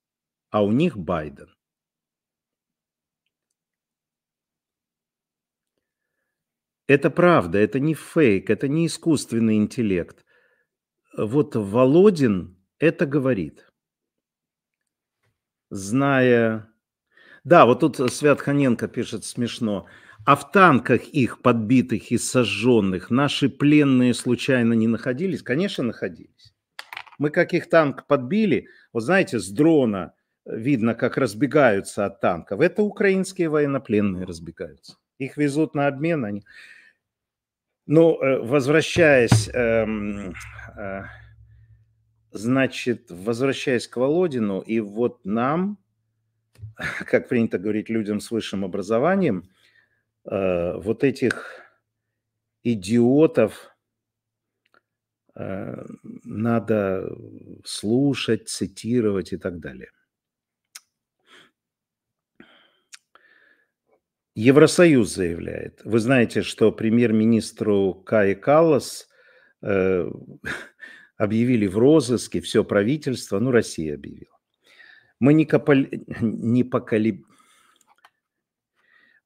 а у них Байден. Это правда, это не фейк, это не искусственный интеллект. Вот Володин это говорит, зная да, вот тут Свят Ханенко пишет смешно. А в танках их подбитых и сожженных наши пленные случайно не находились? Конечно, находились. Мы как их танк подбили, вот знаете, с дрона э, видно, как разбегаются от танков. Это украинские военнопленные разбегаются. Их везут на обмен, они... Ну, э, возвращаясь, эм, э, значит, возвращаясь к Володину, и вот нам как принято говорить, людям с высшим образованием, э, вот этих идиотов э, надо слушать, цитировать и так далее. Евросоюз заявляет. Вы знаете, что премьер-министру Кай Каллас э, объявили в розыске все правительство, ну, Россия объявила. Мы не, копол... не поколеб...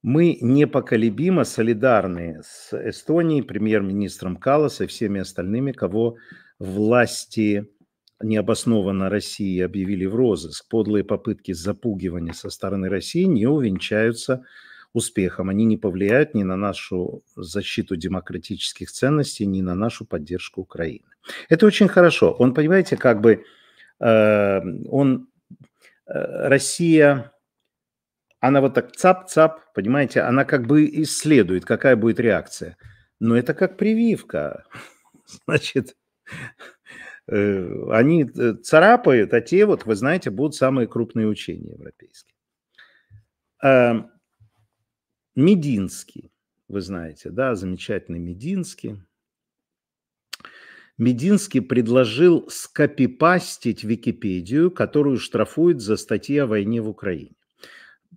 Мы непоколебимо солидарны с Эстонией, премьер-министром Калас и всеми остальными, кого власти необоснованно России объявили в розыск. Подлые попытки запугивания со стороны России не увенчаются успехом. Они не повлияют ни на нашу защиту демократических ценностей, ни на нашу поддержку Украины. Это очень хорошо. Он, понимаете, как бы э, он Э, Россия, она вот так цап-цап, понимаете, она как бы исследует, какая будет реакция. Но это как прививка. Значит, э, они э, царапают, а те, вот вы знаете, будут самые крупные учения европейские. А, Мединский, вы знаете, да, замечательный Мединский. Мединский предложил скопипастить Википедию, которую штрафуют за статьи о войне в Украине.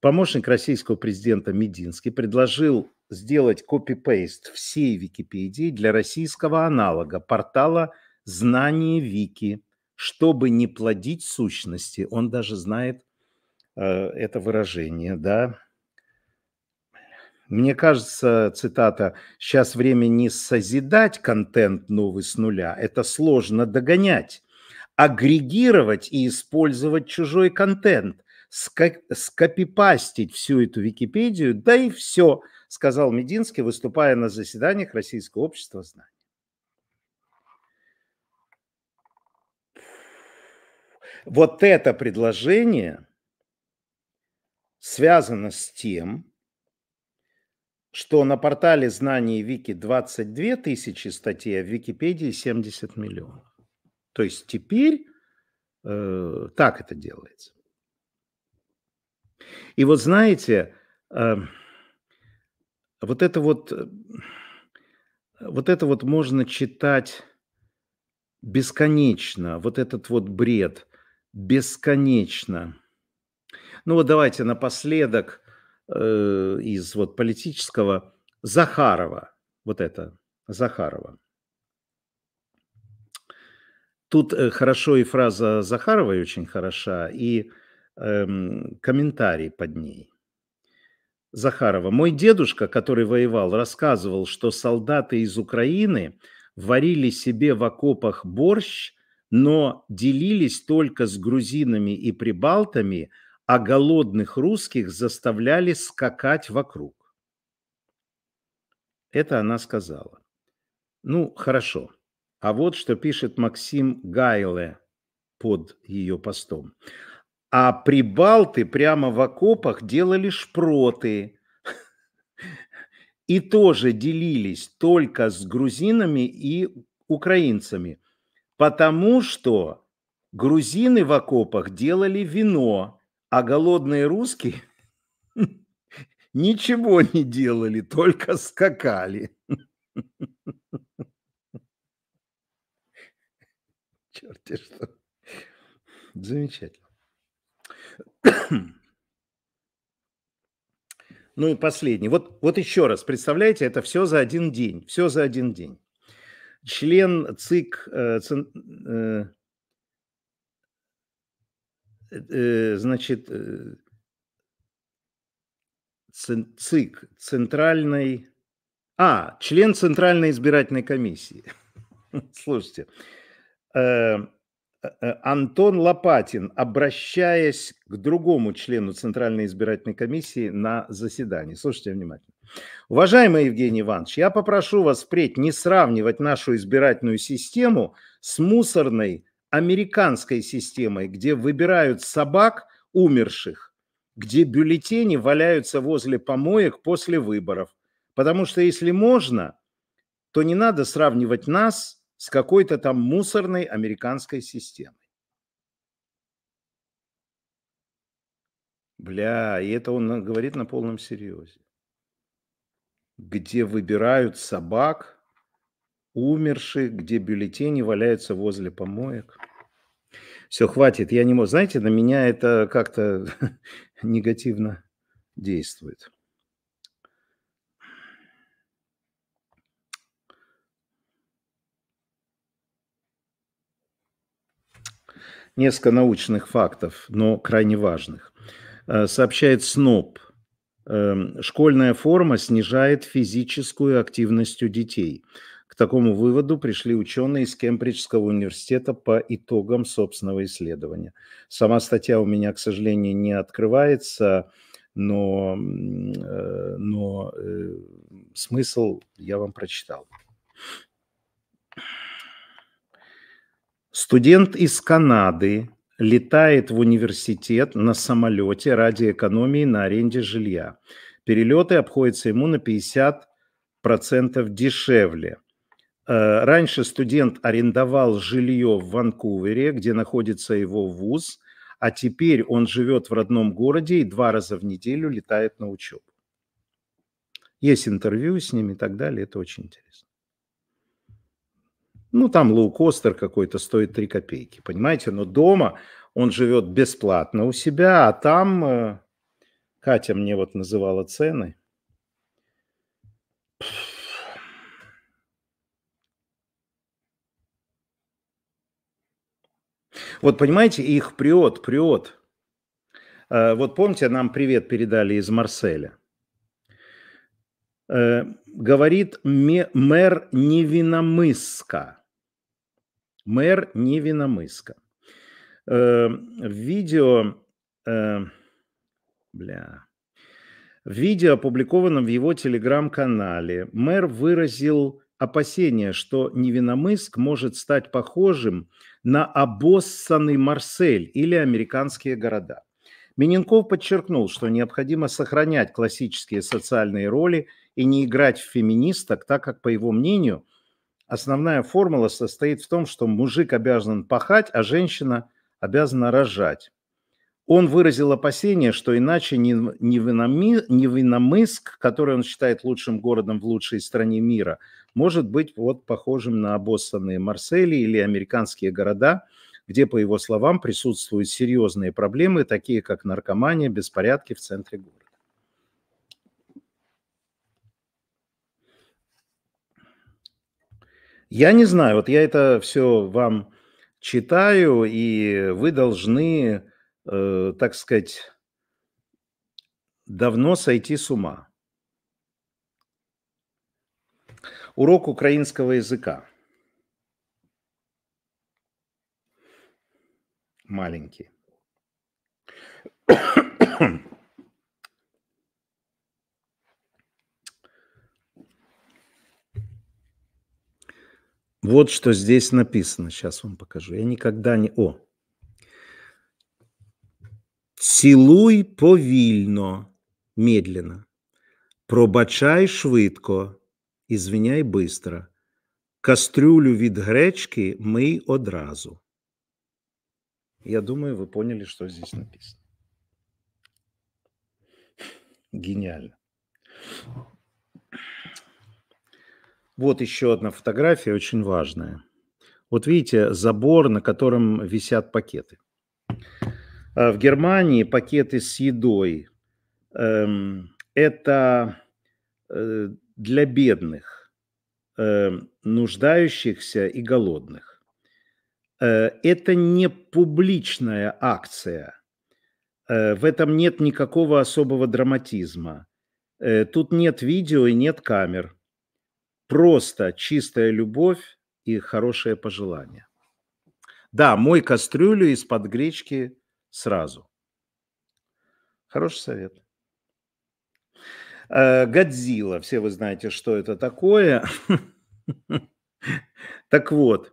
Помощник российского президента Мединский предложил сделать копипейст всей Википедии для российского аналога портала «Знание Вики», чтобы не плодить сущности. Он даже знает э, это выражение, да, мне кажется, цитата, сейчас время не созидать контент новый с нуля, это сложно догонять, агрегировать и использовать чужой контент, скопипастить всю эту Википедию, да и все, сказал Мединский, выступая на заседаниях Российского общества знаний. Вот это предложение связано с тем, что на портале знаний Вики 22 тысячи статей, а в Википедии 70 миллионов. То есть теперь э, так это делается. И вот знаете, э, вот это вот, э, вот это вот можно читать бесконечно, вот этот вот бред бесконечно. Ну вот давайте напоследок – Э, из вот политического Захарова, вот это Захарова. Тут э, хорошо и фраза Захаровой очень хороша, и эм, комментарий под ней. Захарова. Мой дедушка, который воевал, рассказывал, что солдаты из Украины варили себе в окопах борщ, но делились только с грузинами и прибалтами – а голодных русских заставляли скакать вокруг. Это она сказала. Ну, хорошо. А вот что пишет Максим Гайле под ее постом. А прибалты прямо в окопах делали шпроты и тоже делились только с грузинами и украинцами, потому что грузины в окопах делали вино, а голодные русские ничего не делали, только скакали. Черти что. Замечательно. Ну и последний. Вот, вот еще раз, представляете, это все за один день. Все за один день. Член ЦИК, э, э Э, э, значит, э, ЦИК, Центральной... А, член Центральной избирательной комиссии. Слушайте, Антон Лопатин, обращаясь к другому члену Центральной избирательной комиссии на заседании. Слушайте внимательно. Уважаемый Евгений Иванович, я попрошу вас впредь не сравнивать нашу избирательную систему с мусорной американской системой, где выбирают собак умерших, где бюллетени валяются возле помоек после выборов. Потому что если можно, то не надо сравнивать нас с какой-то там мусорной американской системой. Бля, и это он говорит на полном серьезе. Где выбирают собак, умерших, где бюллетени валяются возле помоек все, хватит, я не могу. Знаете, на меня это как-то негативно действует. Несколько научных фактов, но крайне важных. Э, сообщает СНОП. Эм, школьная форма снижает физическую активность у детей – к такому выводу пришли ученые из Кембриджского университета по итогам собственного исследования. Сама статья у меня, к сожалению, не открывается, но, э, но э, смысл я вам прочитал. Студент из Канады летает в университет на самолете ради экономии на аренде жилья. Перелеты обходятся ему на 50% дешевле – Э, раньше студент арендовал жилье в Ванкувере, где находится его вуз, а теперь он живет в родном городе и два раза в неделю летает на учебу. Есть интервью с ним и так далее, это очень интересно. Ну, там лоукостер какой-то стоит 3 копейки, понимаете? Но дома он живет бесплатно у себя, а там... Э, Катя мне вот называла цены – Вот понимаете, их приот, приот. Э, вот помните, нам привет передали из Марселя. Э, говорит мэр Невиномыска. Мэр Невиномыска. Э, видео, бля, в видео опубликованном в его телеграм-канале. Мэр выразил опасение, что Невиномыск может стать похожим на обоссанный Марсель или американские города. Мененков подчеркнул, что необходимо сохранять классические социальные роли и не играть в феминисток, так как, по его мнению, основная формула состоит в том, что мужик обязан пахать, а женщина обязана рожать. Он выразил опасение, что иначе Невиномыск, который он считает лучшим городом в лучшей стране мира, может быть вот похожим на обоссанные Марсели или американские города, где, по его словам, присутствуют серьезные проблемы, такие как наркомания, беспорядки в центре города. Я не знаю, вот я это все вам читаю, и вы должны, э, так сказать, давно сойти с ума. Урок украинского языка. Маленький. Вот что здесь написано. Сейчас вам покажу. Я никогда не... О! Цілуй повільно, медленно. Пробачай швидко, Извиняй быстро, Кастрюлю від гречки мий одразу. Я думаю, вы поняли, что здесь написано. Гениально. Вот еще одна фотография, очень важная. Вот видите, забор, на котором висят пакеты. А, в Германии пакеты с едой эм, – это э, для бедных, эм, нуждающихся и голодных. Э, это не публичная акция. Э, в этом нет никакого особого драматизма. Э, тут нет видео и нет камер. Просто чистая любовь и хорошее пожелание. Да, мой кастрюлю из-под гречки сразу. Хороший совет. Э, Годзилла, все вы знаете, что это такое. Так вот,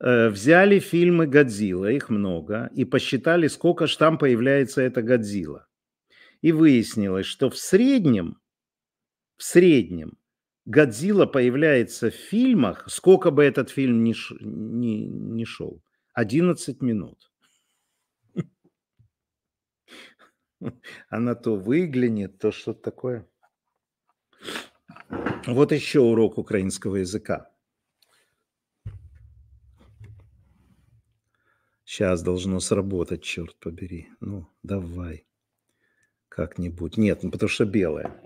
э, взяли фильмы Годзилла, их много, и посчитали, сколько ж там появляется эта Годзилла. И выяснилось, что в среднем, в среднем Годзилла появляется в фильмах, сколько бы этот фильм ни, ш, ни, ни шел, 11 минут. Она то выглянет, то что-то такое. Вот еще урок украинского языка. Сейчас должно сработать, черт побери. Ну, давай. Как-нибудь. Нет, ну потому что белое.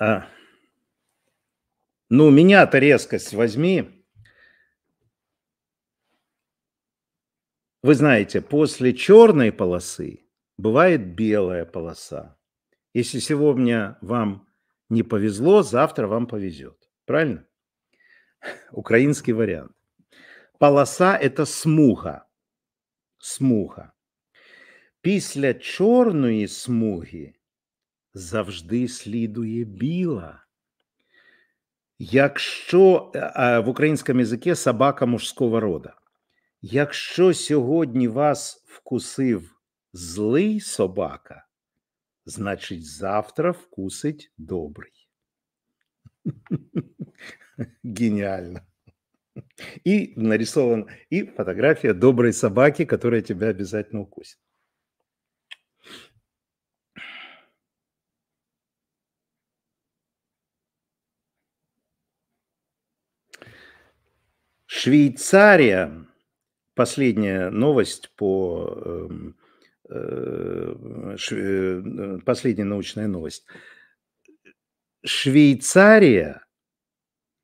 А. Ну, меня-то резкость возьми. Вы знаете, после черной полосы бывает белая полоса. Если сегодня вам не повезло, завтра вам повезет. Правильно? Украинский вариант. Полоса – это смуга. Смуга. Після чорної смуги завжди слідує біла. Якщо в українському язикі собака мужського рода, якщо сьогодні вас вкусив злий собака, Значит, завтра вкусить добрый. Гениально. И нарисован и фотография доброй собаки, которая тебя обязательно укусит. Швейцария, последняя новость по эм, Э, э, последняя научная новость. Швейцария,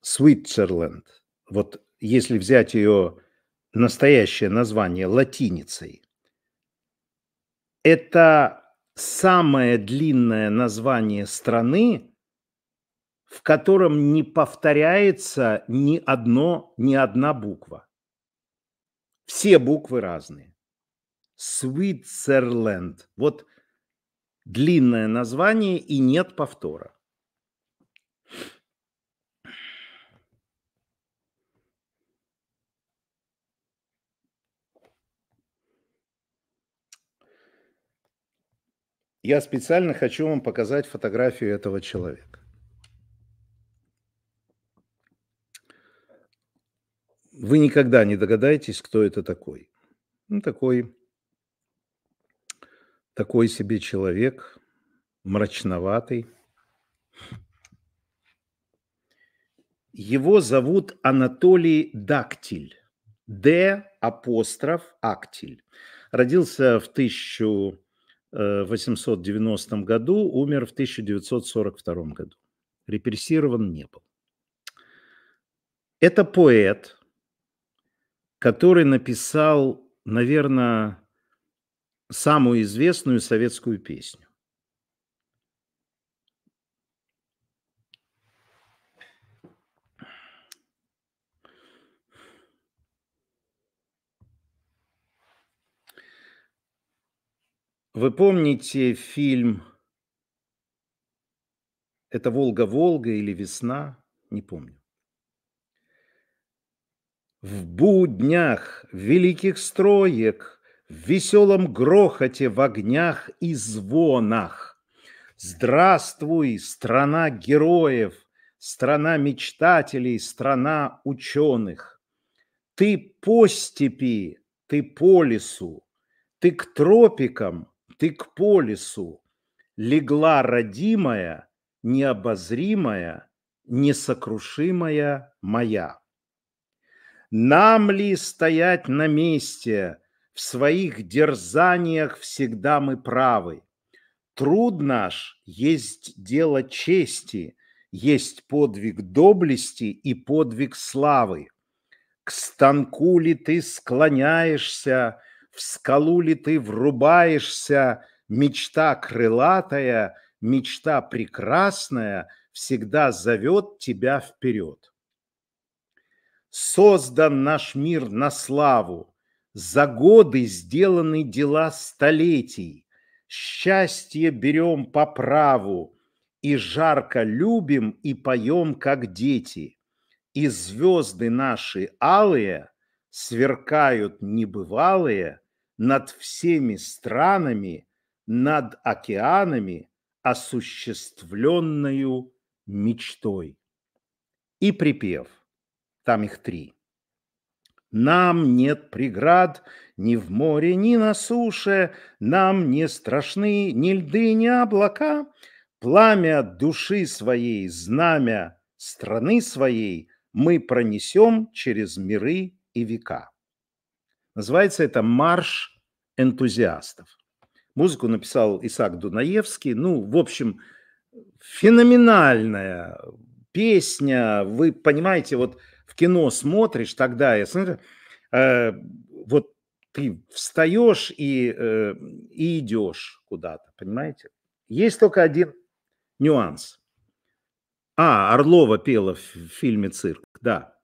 (Switzerland) вот если взять ее настоящее название латиницей, это самое длинное название страны, в котором не повторяется ни одно, ни одна буква. Все буквы разные. Свитцерленд. Вот длинное название и нет повтора. Я специально хочу вам показать фотографию этого человека. Вы никогда не догадаетесь, кто это такой. Ну, такой такой себе человек, мрачноватый. Его зовут Анатолий Дактиль. Д апостроф Актиль. Родился в 1890 э, году, умер в 1942 году. Репрессирован не был. Это поэт, который написал, наверное, самую известную советскую песню? Вы помните фильм «Это Волга-Волга» или «Весна»? Не помню. В буднях великих строек – в веселом грохоте, в огнях и звонах. Здравствуй, страна героев, страна мечтателей, страна ученых. Ты по степи, ты по лесу, ты к тропикам, ты к полюсу. Легла родимая, необозримая, несокрушимая моя. Нам ли стоять на месте – в своих дерзаниях всегда мы правы. Труд наш есть дело чести, есть подвиг доблести и подвиг славы. К станку ли ты склоняешься, в скалу ли ты врубаешься, мечта крылатая, мечта прекрасная всегда зовет тебя вперед. Создан наш мир на славу, за годы сделаны дела столетий. Счастье берем по праву, и жарко любим и поем, как дети. И звезды наши алые сверкают небывалые над всеми странами, над океанами, осуществленную мечтой. И припев, там их три – нам нет преград ни в море, ни на суше, Нам не страшны ни льды, ни облака. Пламя души своей, знамя страны своей Мы пронесем через миры и века. Называется это «Марш энтузиастов». Музыку написал Исаак Дунаевский. Ну, в общем, феноменальная песня. Вы понимаете, вот кино смотришь, тогда я смотрю, э, вот ты встаешь и, э, и идешь куда-то, понимаете? Есть только один нюанс. А, Орлова пела в фильме «Цирк», да.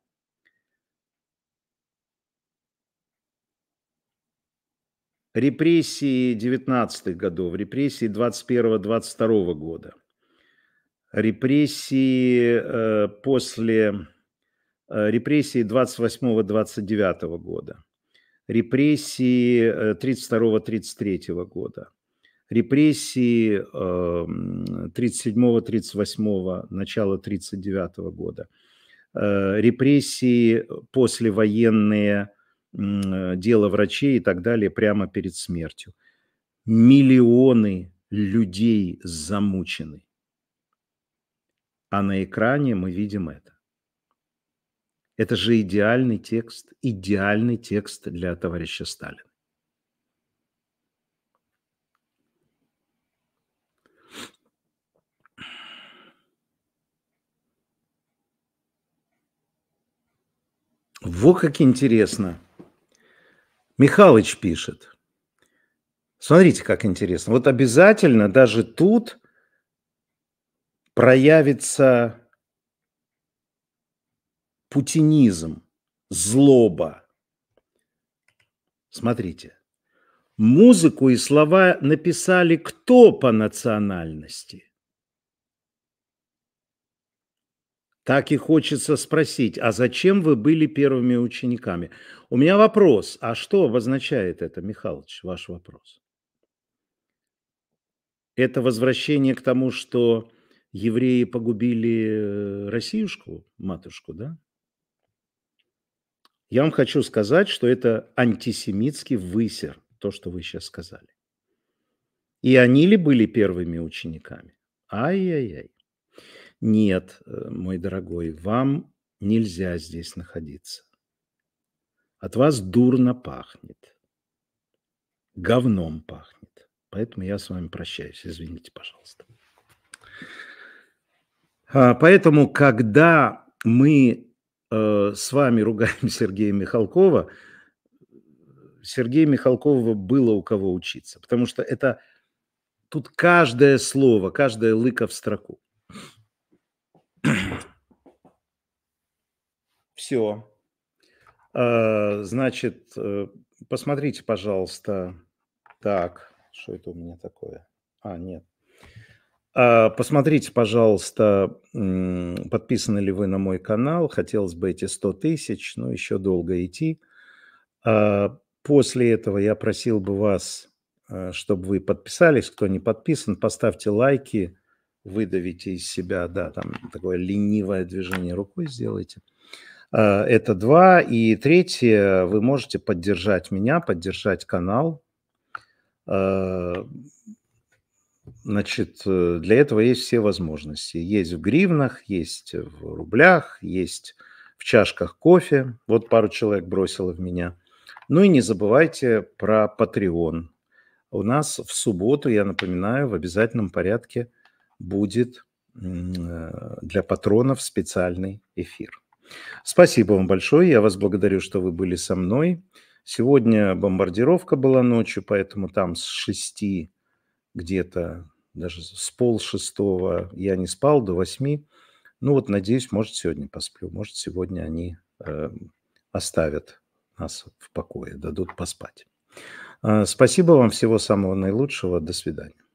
Репрессии 19-х годов, репрессии 21-22 года, репрессии э, после Э, репрессии 28-29 года, репрессии 32-33 э, года, репрессии 37-38, эм, начала 39 года, э, репрессии послевоенные, дело врачей и так далее прямо перед смертью. Миллионы людей замучены. А на экране мы видим это. Это же идеальный текст, идеальный текст для товарища Сталина. Во как интересно. Михалыч пишет. Смотрите, как интересно. Вот обязательно даже тут проявится путинизм, злоба. Смотрите. Музыку и слова написали кто по национальности? Так и хочется спросить, а зачем вы были первыми учениками? У меня вопрос, а что обозначает это, Михалыч, ваш вопрос? Это возвращение к тому, что евреи погубили э, Россиюшку, матушку, да? Я вам хочу сказать, что это антисемитский высер, то, что вы сейчас сказали. И они ли были первыми учениками? Ай-яй-яй. Нет, э, мой дорогой, вам нельзя здесь находиться. От вас дурно пахнет. Говном пахнет. Поэтому я с вами прощаюсь. Извините, пожалуйста. А, поэтому, когда мы Э, с вами ругаем Сергея Михалкова, Сергея Михалкова было у кого учиться, потому что это тут каждое слово, каждая лыка в строку. Все. А, значит, э, посмотрите, пожалуйста, так, что это у меня такое? А, нет, а, посмотрите, пожалуйста, подписаны ли вы на мой канал. Хотелось бы эти 100 тысяч, но еще долго идти. А, после этого я просил бы вас, а, чтобы вы подписались. Кто не подписан, поставьте лайки, выдавите из себя, да, там такое ленивое движение рукой сделайте. Это два. И третье, вы можете поддержать меня, поддержать канал. Значит, э, для этого есть все возможности. Есть в гривнах, есть в рублях, есть в чашках кофе. Вот пару человек бросило в меня. Ну и не забывайте про Patreon. У нас в субботу, я напоминаю, в обязательном порядке будет э, для патронов специальный эфир. Спасибо вам большое. Я вас благодарю, что вы были со мной. Сегодня бомбардировка была ночью, поэтому там с 6 где-то даже с пол шестого я не спал до восьми. Ну вот, надеюсь, может, сегодня посплю. Может, сегодня они э, оставят нас в покое, дадут поспать. Э, спасибо вам, всего самого наилучшего. До свидания.